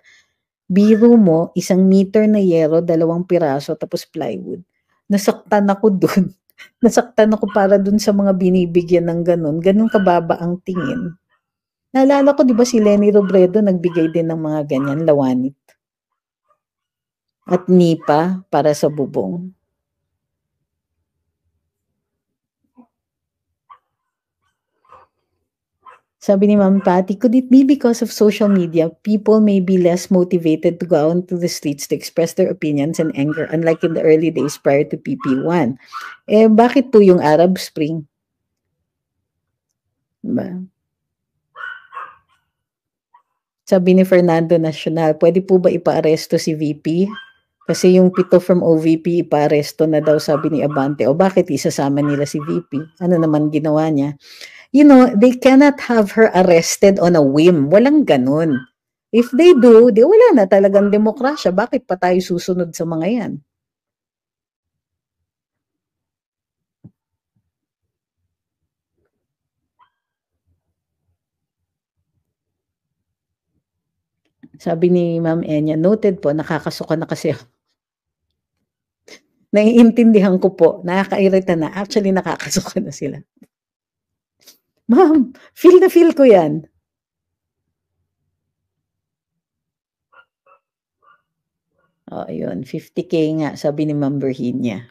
biro mo, isang meter na yero, dalawang piraso, tapos plywood. Nasaktan ako *laughs* dun. Nasaktan ako para dun sa mga binibigyan ng ganun. Ganun kababa ang tingin. Naalala ko, di ba si Lenny Robredo nagbigay din ng mga ganyan, lawanit. At nipa para sa bubong. Sabi ni Ma'am Patty, could it be because of social media, people may be less motivated to go out to the streets to express their opinions and anger, unlike in the early days prior to PP1? Eh, bakit po yung Arab Spring? Diba? Sabi ni Fernando Nacional, pwede po ba ipaaresto si VP? Kasi yung pito from OVP, ipaaresto na daw, sabi ni Abante. O bakit isasama nila si VP? Ano naman ginawa niya? you know, they cannot have her arrested on a whim. Walang ganun. If they do, di wala na talagang demokrasya. Bakit pa tayo susunod sa mga yan? Sabi ni Ma'am Enya, noted po, nakakasuka na kasi ako. *laughs* Naiintindihan ko po, nakakairita na. Actually, nakakasuka na sila. Ma'am, feel na feel ko yan. O, oh, yun. 50K nga, sabi ni Ma'am Virginia.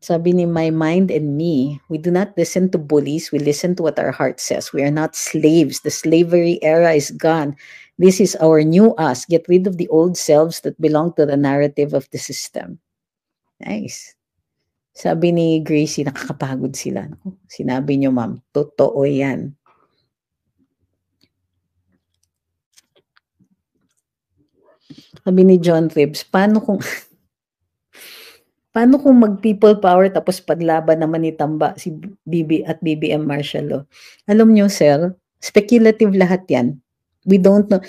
Sabi ni My Mind and Me, we do not listen to bullies. We listen to what our heart says. We are not slaves. The slavery era is gone. This is our new us. Get rid of the old selves that belong to the narrative of the system. Nice. Sabi ni Gracie, nakakapagod sila. Sinabi niyo, ma'am, totoo yan. Sabi ni John Ribs, paano kung... *laughs* paano kung mag-people power tapos paglaban naman ni Tamba si BB at BBM martial oh? Alam niyo, sir, speculative lahat yan we don't know.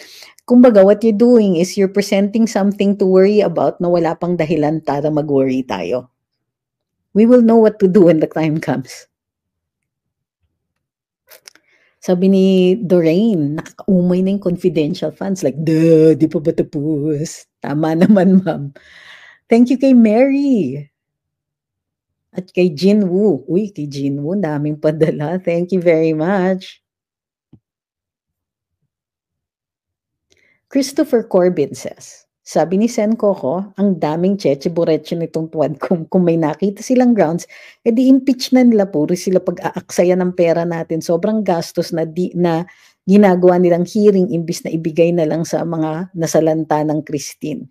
Kumbaga, what you're doing is you're presenting something to worry about na wala pang dahilan para mag-worry tayo. We will know what to do when the time comes. Sabi ni Doreen, nakakaumay na yung confidential funds. Like, duh, di pa ba tapos? Tama *laughs* naman, ma'am. Thank you kay Mary. At kay Jinwoo. Uy, kay Jinwoo, daming padala. Thank you very much. Christopher Corbin says, sabi ni Sen Coco, ang daming cheche bureche nitong tuwad kung, kung may nakita silang grounds, edi impeach na nila, puro sila pag-aaksaya ng pera natin. Sobrang gastos na, di, na ginagawa nilang hearing imbis na ibigay na lang sa mga nasalanta ng Christine.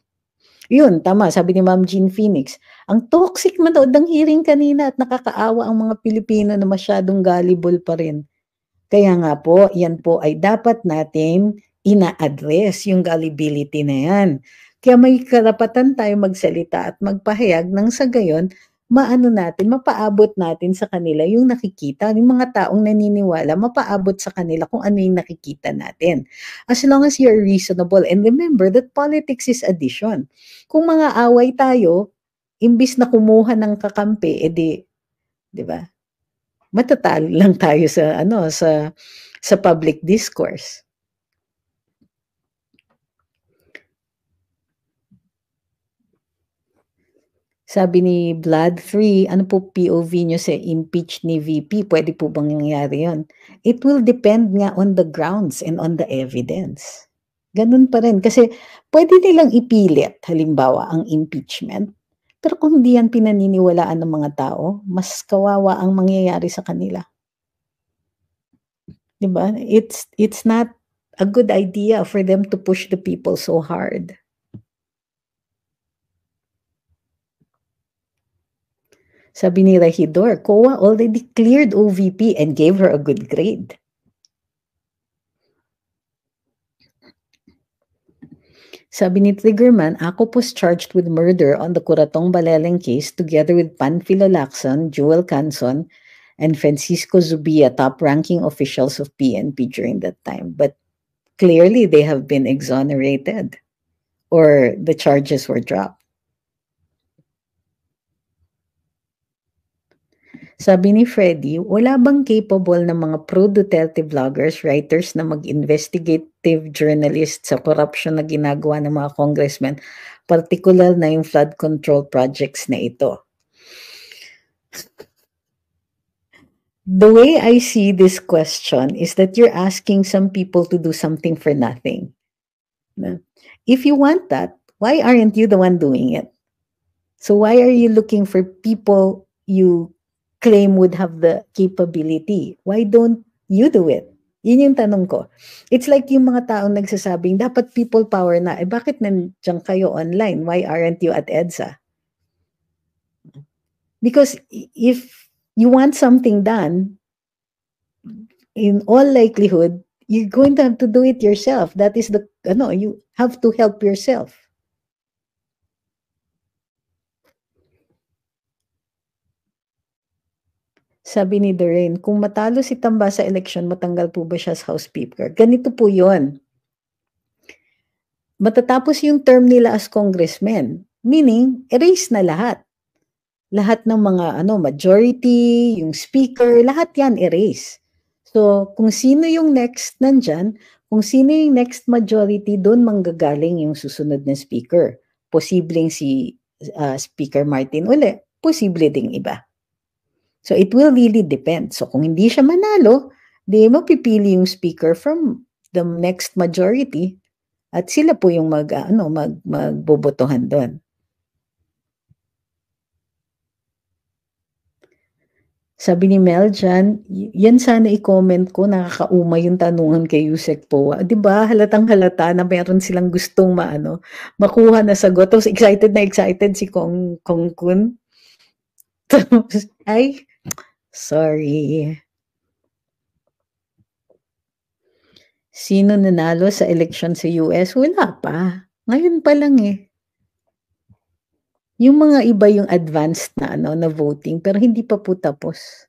Yun, tama, sabi ni Ma'am Jean Phoenix. Ang toxic manood ng hearing kanina at nakakaawa ang mga Pilipino na masyadong gullible pa rin. Kaya nga po, yan po ay dapat natin ina-address yung gullibility na yan. Kaya may karapatan tayo magsalita at magpahayag nang sa gayon, maano natin, mapaabot natin sa kanila yung nakikita, yung mga taong naniniwala, mapaabot sa kanila kung ano yung nakikita natin. As long as you're reasonable, and remember that politics is addition. Kung mga away tayo, imbis na kumuha ng kakampi, edi, di ba? Matatalo lang tayo sa, ano, sa, sa public discourse. Sabi ni Vlad 3, ano po POV nyo sa impeach ni VP? Pwede po bang nangyari yon? It will depend nga on the grounds and on the evidence. Ganun pa rin. Kasi pwede nilang ipilit, halimbawa, ang impeachment. Pero kung hindi yan pinaniniwalaan ng mga tao, mas kawawa ang mangyayari sa kanila. Diba? It's, it's not a good idea for them to push the people so hard. Sabi ni Regidor, COA already cleared OVP and gave her a good grade. Sabi ni Triggerman, ako was charged with murder on the Curatong Baleleng case together with Panfilo Lacson, Joel Canson, and Francisco Zubia, top-ranking officials of PNP during that time. But clearly, they have been exonerated or the charges were dropped. Sabi ni Freddy, wala bang capable na mga pro-Duterte vloggers, writers na mag-investigative journalist sa corruption na ginagawa ng mga congressmen, particular na yung flood control projects na ito? The way I see this question is that you're asking some people to do something for nothing. If you want that, why aren't you the one doing it? So why are you looking for people you claim would have the capability. Why don't you do it? Yun yung tanong ko. It's like yung mga taong nagsasabing, dapat people power na. Eh bakit nandiyan kayo online? Why aren't you at EDSA? Because if you want something done, in all likelihood, you're going to have to do it yourself. That is the, ano, you have to help yourself. Sabi ni Doreen, kung matalo si Tamba sa eleksyon, matanggal po ba siya sa House Speaker? Ganito po yon. Matatapos yung term nila as congressmen. Meaning, erase na lahat. Lahat ng mga ano majority, yung speaker, lahat yan erase. So, kung sino yung next nandyan, kung sino yung next majority, doon manggagaling yung susunod na speaker. Posibleng si uh, Speaker Martin uli, posible ding iba. So it will really depend. So kung hindi siya manalo, di mapipili yung speaker from the next majority at sila po yung mag ah, ano mag magbobotohan doon. Sabi ni Mel Jan, yan sana i-comment ko, nakakauma yung tanungan kay Yusek po. Di ba, halatang halata na meron silang gustong maano, makuha na sagot. Tapos excited na excited si Kong, Kong Kun. *laughs* Tapos, ay, Sorry. Sino nanalo sa election sa US? Wala pa. Ngayon pa lang eh. Yung mga iba yung advanced na ano na voting pero hindi pa po tapos.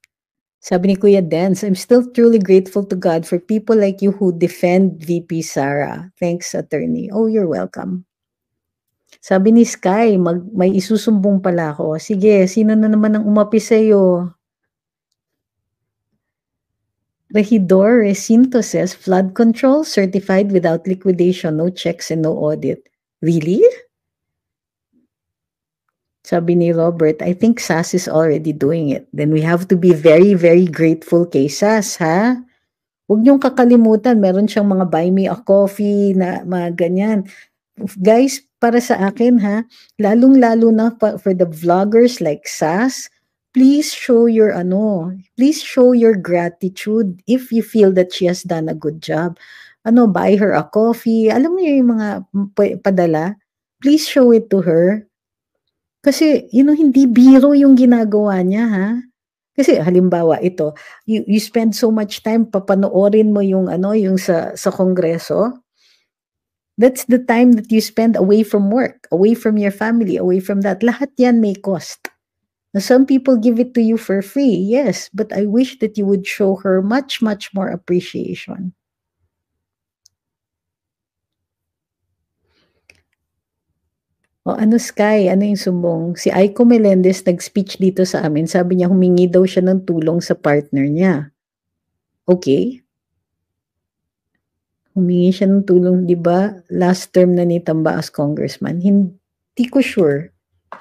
Sabi ni Kuya Dance, I'm still truly grateful to God for people like you who defend VP Sara. Thanks, attorney. Oh, you're welcome. Sabi ni Sky, mag, may isusumbong pala ako. Sige, sino na naman ang umapi sa'yo? Regidor Recinto says flood control certified without liquidation, no checks and no audit. Really? Sabi ni Robert, I think SAS is already doing it. Then we have to be very, very grateful kay SAS, ha? Huwag niyong kakalimutan, meron siyang mga buy me a coffee, na mga ganyan. Guys, para sa akin, ha? Lalong-lalo na for the vloggers like SAS, please show your ano, please show your gratitude if you feel that she has done a good job. Ano, buy her a coffee. Alam mo yung mga padala? Please show it to her. Kasi, you know, hindi biro yung ginagawa niya, ha? Kasi halimbawa ito, you, you spend so much time papanoorin mo yung ano, yung sa sa kongreso. That's the time that you spend away from work, away from your family, away from that. Lahat 'yan may cost. Now, some people give it to you for free, yes, but I wish that you would show her much, much more appreciation. O ano Sky, ano yung sumbong? Si Aiko Melendez nag-speech dito sa amin. Sabi niya humingi daw siya ng tulong sa partner niya. Okay. Humingi siya ng tulong, di ba? Last term na ni Tamba as congressman. Hindi ko sure.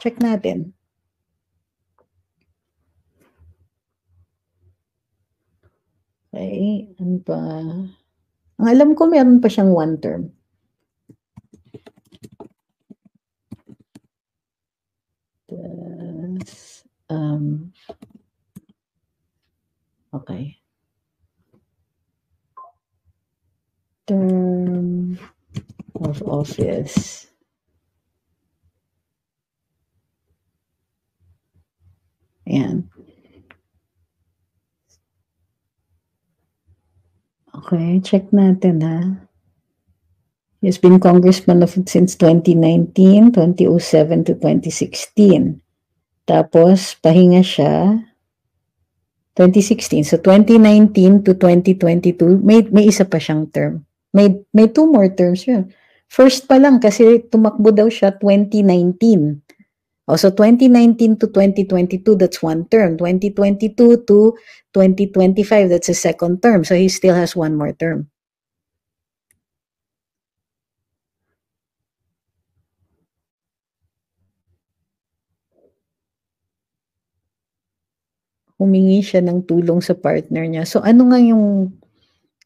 Check natin. Okay, ano pa? Ang alam ko, meron pa siyang one term. Tapos, um, okay. Term of office. Okay, check natin ha. He's been congressman of, since 2019, 2007 to 2016. Tapos, pahinga siya 2016. So, 2019 to 2022, may, may isa pa siyang term. May, may two more terms yun. First pa lang kasi tumakbo daw siya 2019. Oh, so 2019 to 2022, that's one term. 2022 to 2025, that's a second term. So he still has one more term. Humingi siya ng tulong sa partner niya. So ano nga yung,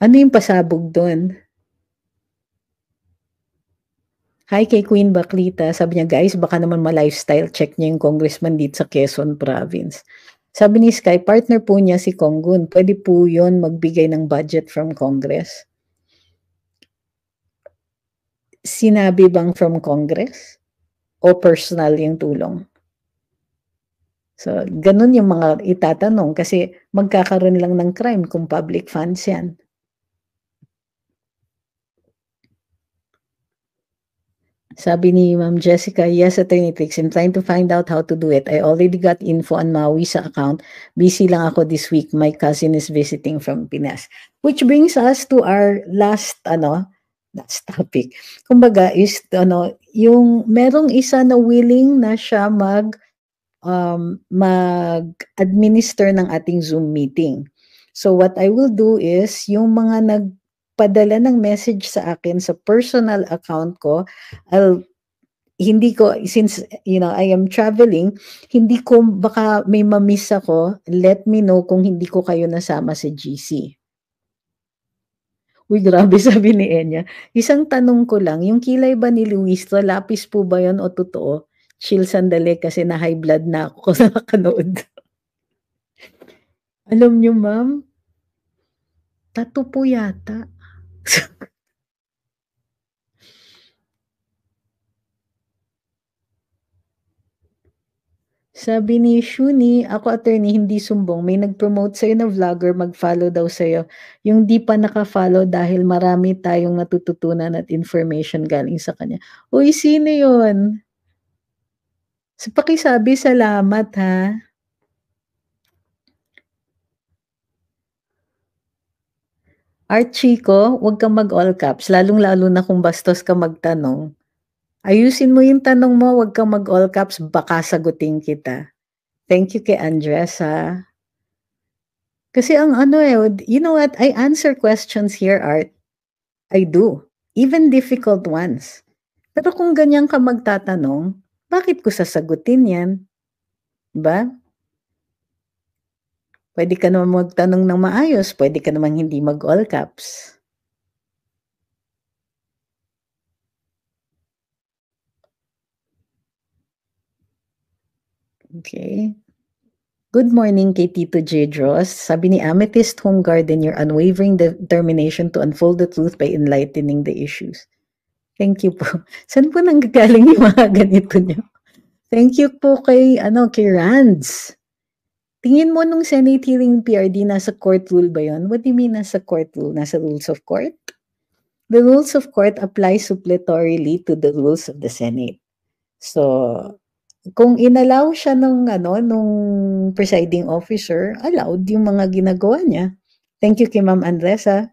ano yung pasabog doon? Hi kay Queen Baklita, sabi niya guys, baka naman ma-lifestyle check niya yung congressman dito sa Quezon Province. Sabi ni Sky, partner po niya si Kongun. Pwede po yon magbigay ng budget from Congress. Sinabi bang from Congress? O personal yung tulong? So, ganun yung mga itatanong kasi magkakaroon lang ng crime kung public funds yan. Sabi ni Ma'am Jessica, yes, Attorney Trix, I'm trying to find out how to do it. I already got info on Maui sa account. Busy lang ako this week. My cousin is visiting from Pinas. Which brings us to our last, ano, last topic. Kumbaga, is, ano, yung merong isa na willing na siya mag, um, mag-administer ng ating Zoom meeting. So what I will do is, yung mga nag padala ng message sa akin sa personal account ko, I'll hindi ko since you know I am traveling hindi ko baka may mamiss ako let me know kung hindi ko kayo nasama sa GC Uy, grabe *laughs* sabi ni Enya. Isang tanong ko lang, yung kilay ba ni Luis, to, lapis po ba yon o totoo? Chill sandali kasi na high blood na ako *laughs* kasi nakanood. Alam nyo ma'am, tato po yata. *laughs* Sabi ni Shuni, ako attorney, hindi sumbong. May nag-promote sa'yo na vlogger, mag-follow daw sa'yo. Yung di pa naka-follow dahil marami tayong natututunan at information galing sa kanya. Uy, sino yun? So, pakisabi salamat ha. Art Chico, huwag kang mag-all caps, lalong-lalo na kung bastos ka magtanong. Ayusin mo yung tanong mo, huwag kang mag-all caps, baka sagutin kita. Thank you kay Andres ha. Kasi ang ano eh, you know what, I answer questions here, Art. I do. Even difficult ones. Pero kung ganyan ka magtatanong, bakit ko sasagutin yan? Ba? Pwede ka naman magtanong ng maayos, pwede ka naman hindi mag-all caps. Okay. Good morning kay Tito J. Dross. Sabi ni Amethyst Home Garden, your unwavering determination to unfold the truth by enlightening the issues. Thank you po. *laughs* Saan po nanggagaling yung mga ganito niyo? Thank you po kay, ano, kay Rands. Tingin mo nung Senate hearing PRD, nasa court rule ba yon? What do you mean nasa court rule? Nasa rules of court? The rules of court apply suppletorily to the rules of the Senate. So, kung inalaw siya nung, ano, nung presiding officer, allowed yung mga ginagawa niya. Thank you kay Ma'am Andresa.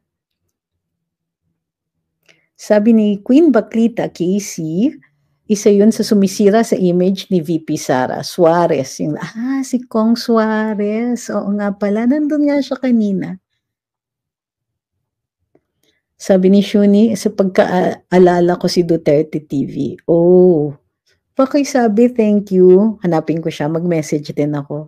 Sabi ni Queen Baklita Casey, isa yun sa sumisira sa image ni VP Sara Suarez. Yung, ah, si Kong Suarez. Oo nga pala, nandun nga siya kanina. Sabi ni Shuni, sa pagkaalala ko si Duterte TV. Oh, pakisabi thank you. Hanapin ko siya. Mag-message din ako.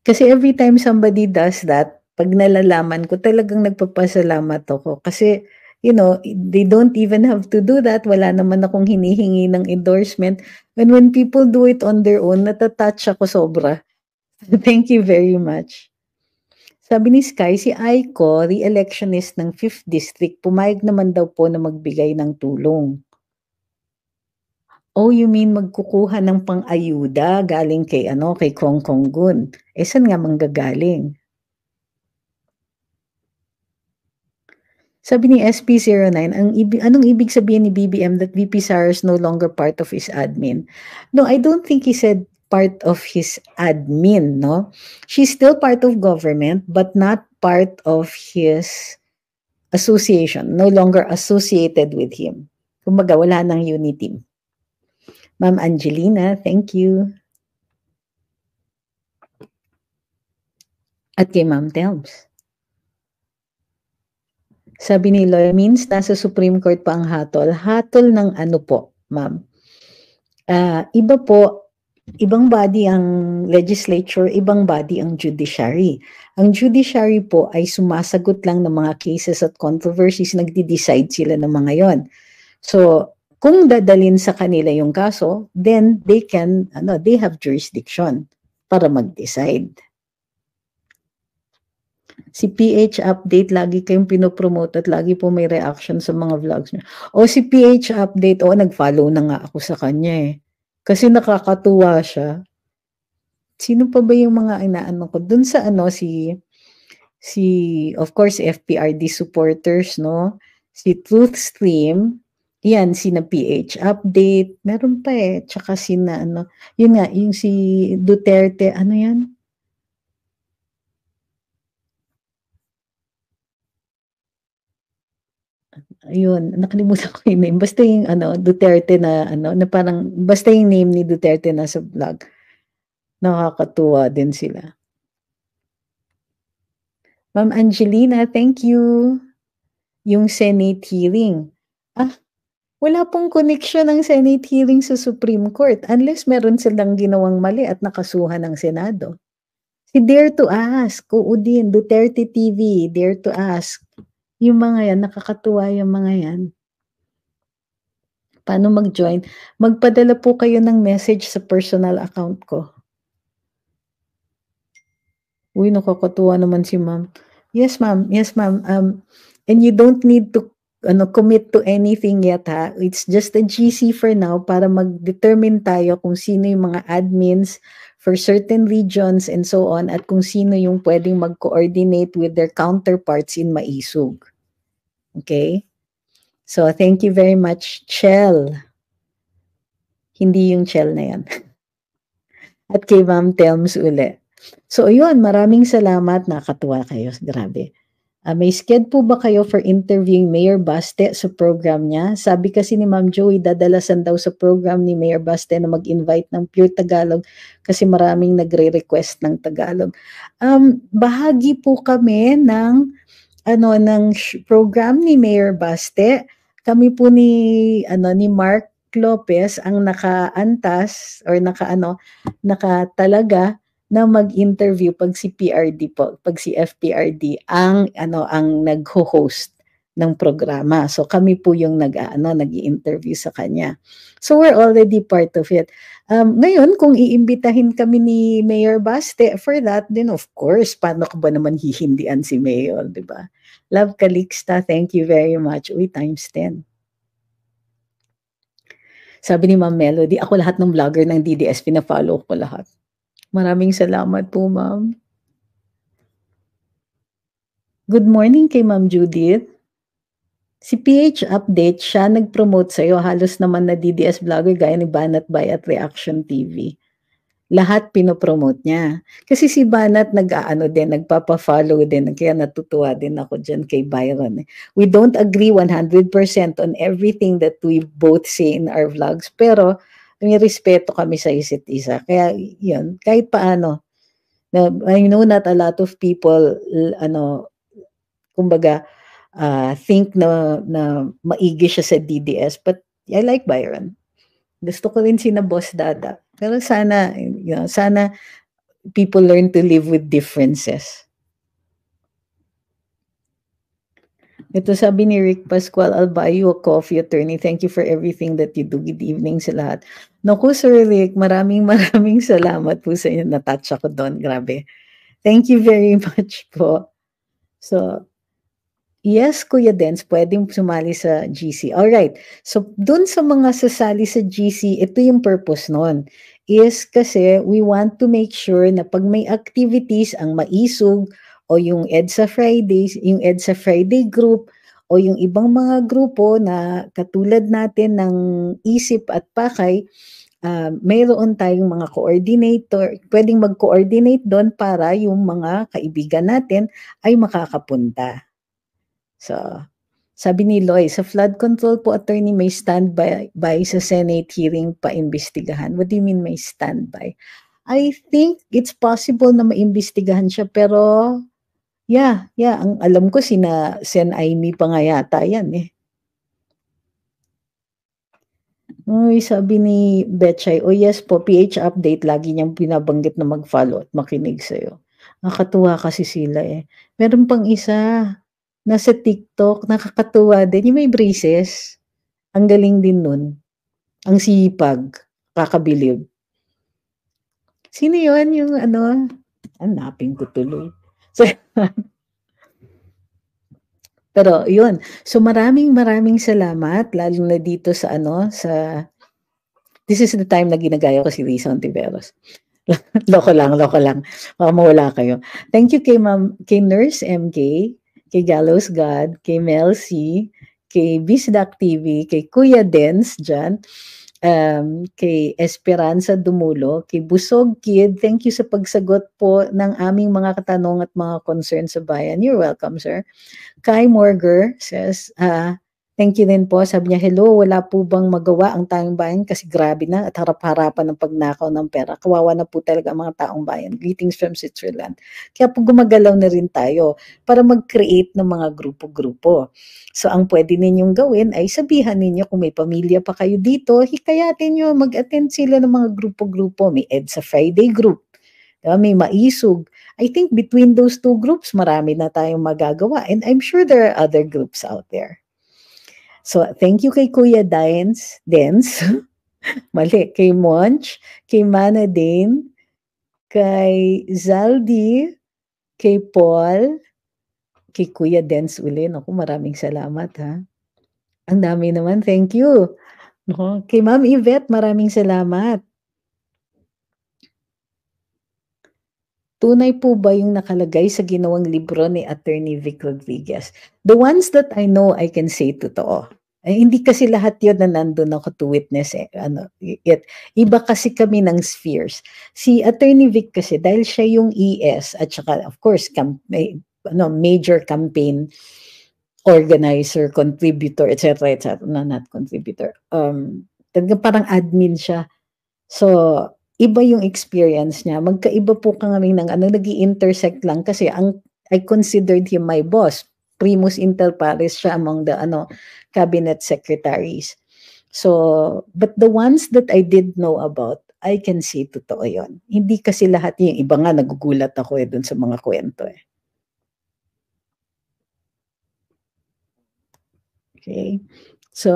Kasi every time somebody does that, pag nalalaman ko, talagang nagpapasalamat ako. Kasi you know, they don't even have to do that. Wala naman akong hinihingi ng endorsement. When when people do it on their own, natatouch ako sobra. *laughs* Thank you very much. Sabi ni Sky, si Aiko, re-electionist ng 5th District, pumayag naman daw po na magbigay ng tulong. Oh, you mean magkukuha ng pang-ayuda galing kay ano, kay Kong Kong Gun. Eh, saan nga manggagaling? Sabi ni SP09, ang ibig, anong ibig sabihin ni BBM that VP Sara is no longer part of his admin? No, I don't think he said part of his admin, no? She's still part of government but not part of his association, no longer associated with him. Kumbaga, wala ng unity. Ma'am Angelina, thank you. At kay Ma'am Telms. Sabi ni Loy, means nasa Supreme Court pa ang hatol. Hatol ng ano po, ma'am? Uh, iba po, ibang body ang legislature, ibang body ang judiciary. Ang judiciary po ay sumasagot lang ng mga cases at controversies, nagde-decide sila ng mga yon. So, kung dadalin sa kanila yung kaso, then they can, ano, they have jurisdiction para mag-decide. Si PH Update, lagi kayong pinopromote at lagi po may reaction sa mga vlogs niya. O si PH Update, o nag-follow na nga ako sa kanya eh. Kasi nakakatuwa siya. Sino pa ba yung mga inaano ko? Doon sa ano, si, si, of course, FPRD supporters, no? Si Truth Stream, yan, si na PH Update, meron pa eh. Tsaka si na ano, yun nga, yung si Duterte, ano yan? Ayun, nakalimutan ko yung name. Basta yung ano, Duterte na ano, na parang basta yung name ni Duterte na sa vlog. Nakakatuwa din sila. Ma'am Angelina, thank you. Yung Senate hearing. Ah, wala pong connection ng Senate hearing sa Supreme Court unless meron silang ginawang mali at nakasuhan ng Senado. Si Dare to Ask, oo din, Duterte TV, Dare to Ask yung mga yan, nakakatuwa yung mga yan. Paano mag-join? Magpadala po kayo ng message sa personal account ko. Uy, nakakatuwa naman si ma'am. Yes, ma'am. Yes, ma'am. Um, and you don't need to ano, commit to anything yet, ha? It's just a GC for now para mag-determine tayo kung sino yung mga admins, for certain regions and so on at kung sino yung pwedeng mag-coordinate with their counterparts in Maisug. Okay? So, thank you very much, Chell. Hindi yung Chell na yan. *laughs* at kay Ma'am Telms uli. So, ayun, maraming salamat. Nakatuwa kayo. Grabe. Uh, may sked po ba kayo for interviewing Mayor Baste sa program niya? Sabi kasi ni Ma'am Joey, dadalasan daw sa program ni Mayor Baste na mag-invite ng pure Tagalog kasi maraming nagre-request ng Tagalog. Um, bahagi po kami ng ano ng program ni Mayor Baste. Kami po ni ano ni Mark Lopez ang nakaantas or nakaano nakatalaga na mag-interview pag si PRD po, pag si FPRD ang ano ang nagho-host ng programa. So kami po yung nag ano nag-interview sa kanya. So we're already part of it. Um, ngayon kung iimbitahin kami ni Mayor Baste for that, then of course, paano ko ba naman hihindian si Mayor, 'di ba? Love Calixta, thank you very much. Uy, times 10. Sabi ni Ma'am Melody, ako lahat ng vlogger ng DDS, pina-follow ko lahat. Maraming salamat po, ma'am. Good morning kay Ma'am Judith. Si PH Update, siya nag-promote sa'yo halos naman na DDS vlogger gaya ni Banat Bay at Reaction TV. Lahat pinopromote niya. Kasi si Banat nag-aano din, nagpapa-follow din. Kaya natutuwa din ako dyan kay Byron. We don't agree 100% on everything that we both say in our vlogs. Pero may respeto kami sa isa't isa. Kaya yun, kahit paano, na, I know that a lot of people, ano, kumbaga, uh, think na, na maigi siya sa DDS, but I like Byron. Gusto ko rin si na Boss Dada. Pero sana, you know, sana people learn to live with differences. Ito sabi ni Rick Pascual, I'll buy you a coffee, attorney. Thank you for everything that you do. Good evening sa lahat. Naku, Sir Rick, maraming *laughs* maraming salamat po sa inyo. Natouch ako doon. Grabe. Thank you very *laughs* much po. So, yes, Kuya Dens, pwedeng sumali sa GC. All right. So, doon sa mga sasali sa GC, ito yung purpose noon. Is kasi we want to make sure na pag may activities ang maisog, o yung EDSA Fridays, yung EDSA Friday group, o yung ibang mga grupo na katulad natin ng isip at pakay, uh, mayroon tayong mga coordinator, pwedeng mag-coordinate doon para yung mga kaibigan natin ay makakapunta. So, sabi ni Loy, sa flood control po attorney may standby by sa Senate hearing paimbestigahan. What do you mean may standby? I think it's possible na maimbestigahan siya pero Yeah, yeah. Ang alam ko, sina Sen Aimee pa nga yata yan eh. Uy, sabi ni Betchay, oh yes po, PH update, lagi niyang pinabanggit na mag-follow at makinig sa'yo. Nakatuwa kasi sila eh. Meron pang isa, nasa TikTok, nakakatuwa din. Yung may braces, ang galing din nun. Ang sipag, kakabilib. Sino yun? Yung ano, hanapin ko tuloy. So, *laughs* pero yun. So maraming maraming salamat lalo na dito sa ano sa This is the time na ginagaya ko si Risa Ontiveros. *laughs* loko lang, loko lang. Baka mawala kayo. Thank you kay, Ma'am, kay Nurse MK, kay Gallows God, kay Mel C, kay Bisdak TV, kay Kuya Dens dyan, um, kay Esperanza Dumulo, kay Busog Kid. Thank you sa pagsagot po ng aming mga katanong at mga concerns sa bayan. You're welcome, sir. Kai Morger says, uh, Thank you din po. Sabi niya, hello, wala po bang magawa ang tayong bayan kasi grabe na at harap-harapan ng pagnakaw ng pera. Kawawa na po talaga ang mga taong bayan. Greetings from Switzerland. Kaya po gumagalaw na rin tayo para mag-create ng mga grupo-grupo. So ang pwede ninyong gawin ay sabihan ninyo kung may pamilya pa kayo dito, hikayatin nyo mag-attend sila ng mga grupo-grupo. May EDSA Friday group, diba? may maisog. I think between those two groups, marami na tayong magagawa. And I'm sure there are other groups out there. So thank you kay Kuya Dines, *laughs* Dens. Mali, kay Munch, kay Mana Dane, kay Zaldi, kay Paul, Kay Kuya Dance uli. Naku, maraming salamat ha. Ang dami naman. Thank you. No? Kay Ma'am Yvette, maraming salamat. Tunay po ba yung nakalagay sa ginawang libro ni Attorney Vic Rodriguez? The ones that I know I can say totoo. Eh, hindi kasi lahat yun na nandun ako to witness. Eh, ano, it. iba kasi kami ng spheres. Si Attorney Vic kasi, dahil siya yung ES, at saka of course, kam- ano, major campaign organizer, contributor, etc., etc. No, not contributor. Um, talagang parang admin siya. So, iba yung experience niya. Magkaiba po kami ng ano, nag intersect lang kasi ang I considered him my boss. Primus Intel Paris siya among the ano cabinet secretaries. So, but the ones that I did know about, I can say totoo yon. Hindi kasi lahat yung iba nga nagugulat ako eh dun sa mga kwento eh. Okay. So,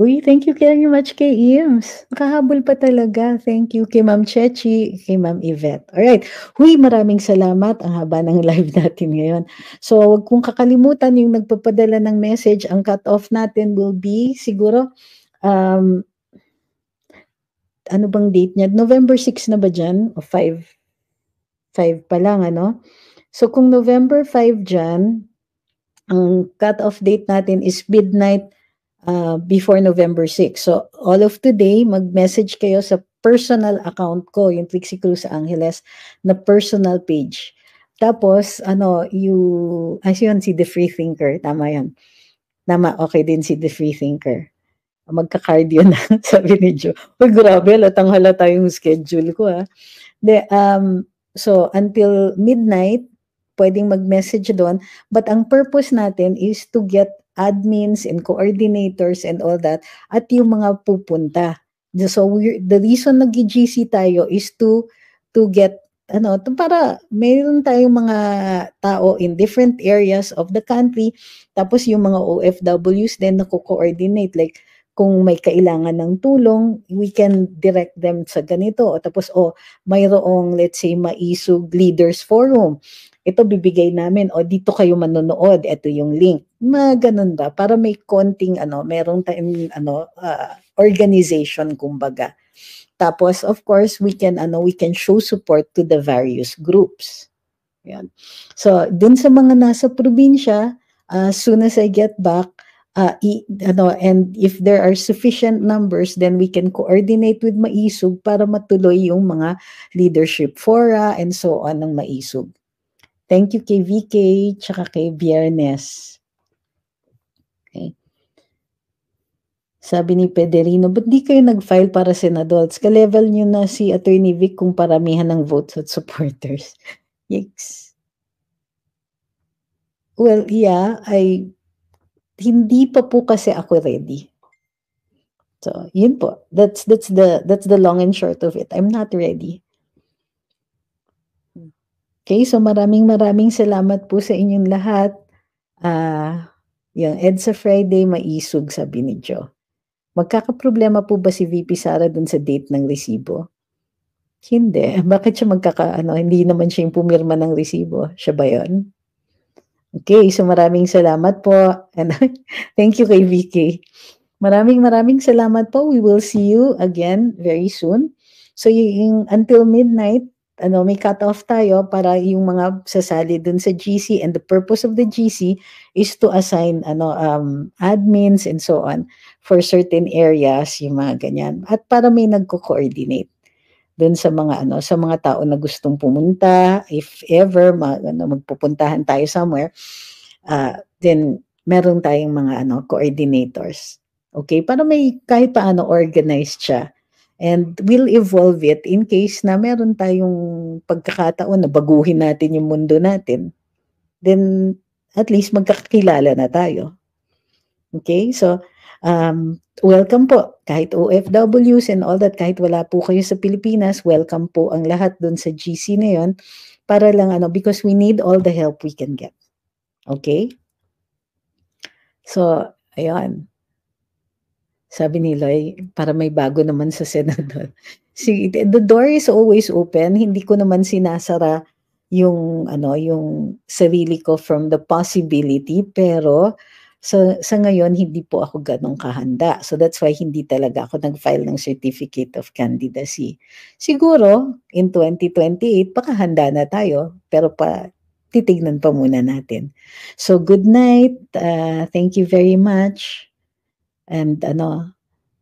uy, thank you very much kay Iams. Nakahabol pa talaga. Thank you kay Ma'am Chechi, kay Ma'am Yvette. Alright. Huy, maraming salamat. Ang haba ng *laughs* live natin ngayon. So, wag kong kakalimutan yung nagpapadala ng message. Ang cut-off natin will be siguro um, ano bang date niya? November 6 na ba dyan? O 5? 5 pa lang, ano? So, kung November 5 dyan, ang cut-off date natin is midnight uh, before November 6. So, all of today, mag-message kayo sa personal account ko, yung Trixie Cruz Angeles, na personal page. Tapos, ano, you, as yun, si The Free Thinker, tama yun. Tama, okay din si The Free Thinker. Magka-cardio na, *laughs* sabi ni Joe. Uy, grabe, latang halata yung schedule ko, ha. Ah. De, um, so, until midnight, pwedeng mag-message doon. But ang purpose natin is to get admins and coordinators and all that at yung mga pupunta. So we the reason nag-GC tayo is to to get ano, to para meron tayong mga tao in different areas of the country tapos yung mga OFWs then nako-coordinate like kung may kailangan ng tulong, we can direct them sa ganito. O tapos, o, oh, mayroong, let's say, maisug leaders forum ito bibigay namin o dito kayo manonood, ito yung link. Mga ganun ba? Para may konting ano, merong time ano uh, organization kumbaga. Tapos of course, we can ano, we can show support to the various groups. Yan. So, dun sa mga nasa probinsya, ah, as uh, soon as I get back, uh, i, ano, and if there are sufficient numbers, then we can coordinate with Maisog para matuloy yung mga leadership fora and so on ng Maisog. Thank you kay VK tsaka kay Biernes. Okay. Sabi ni Pederino, but di kayo nag-file para senador? Ka-level nyo na si Attorney Vic kung paramihan ng votes at supporters. *laughs* Yikes. Well, yeah, I hindi pa po kasi ako ready. So, yun po. That's that's the that's the long and short of it. I'm not ready. Okay, so maraming maraming salamat po sa inyong lahat. Uh, ah, yung EDSA Friday, maisog, sabi ni Joe. Magkakaproblema po ba si VP Sara dun sa date ng resibo? Hindi. *laughs* Bakit siya magkaka, ano, hindi naman siya yung pumirma ng resibo. Siya ba yun? Okay, so maraming salamat po. And *laughs* thank you kay Vicky. Maraming maraming salamat po. We will see you again very soon. So yung, until midnight, ano, may cut-off tayo para yung mga sasali dun sa GC and the purpose of the GC is to assign ano, um, admins and so on for certain areas, yung mga ganyan. At para may nagko-coordinate dun sa mga ano sa mga tao na gustong pumunta if ever mag, ano, magpupuntahan tayo somewhere uh, then meron tayong mga ano coordinators okay para may kahit paano organized siya And we'll evolve it in case na meron tayong pagkakataon na baguhin natin yung mundo natin. Then, at least magkakilala na tayo. Okay? So, um, welcome po. Kahit OFWs and all that, kahit wala po kayo sa Pilipinas, welcome po ang lahat dun sa GC na yon para lang ano, because we need all the help we can get. Okay? So, ayan. Sabi ni Loy, para may bago naman sa senador. *laughs* Si, the door is always open. Hindi ko naman sinasara yung ano yung sarili ko from the possibility pero sa sa ngayon hindi po ako ganong kahanda. So that's why hindi talaga ako nag-file ng certificate of candidacy. Siguro in 2028 pakahanda na tayo pero pa titignan pa muna natin. So good night. Uh, thank you very much and ano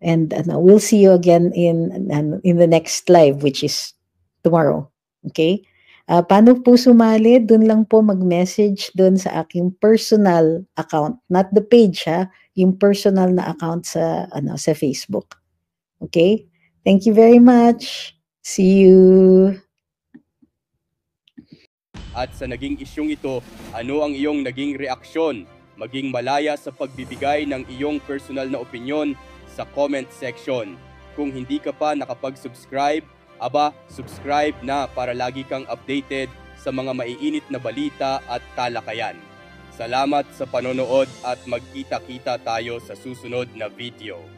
and ano we'll see you again in in the next live which is tomorrow okay uh, paano po sumali doon lang po mag-message doon sa aking personal account not the page ha yung personal na account sa ano sa Facebook okay thank you very much see you at sa naging isyung ito ano ang iyong naging reaksyon Maging malaya sa pagbibigay ng iyong personal na opinion sa comment section. Kung hindi ka pa nakapag-subscribe, aba, subscribe na para lagi kang updated sa mga maiinit na balita at talakayan. Salamat sa panonood at magkita-kita tayo sa susunod na video.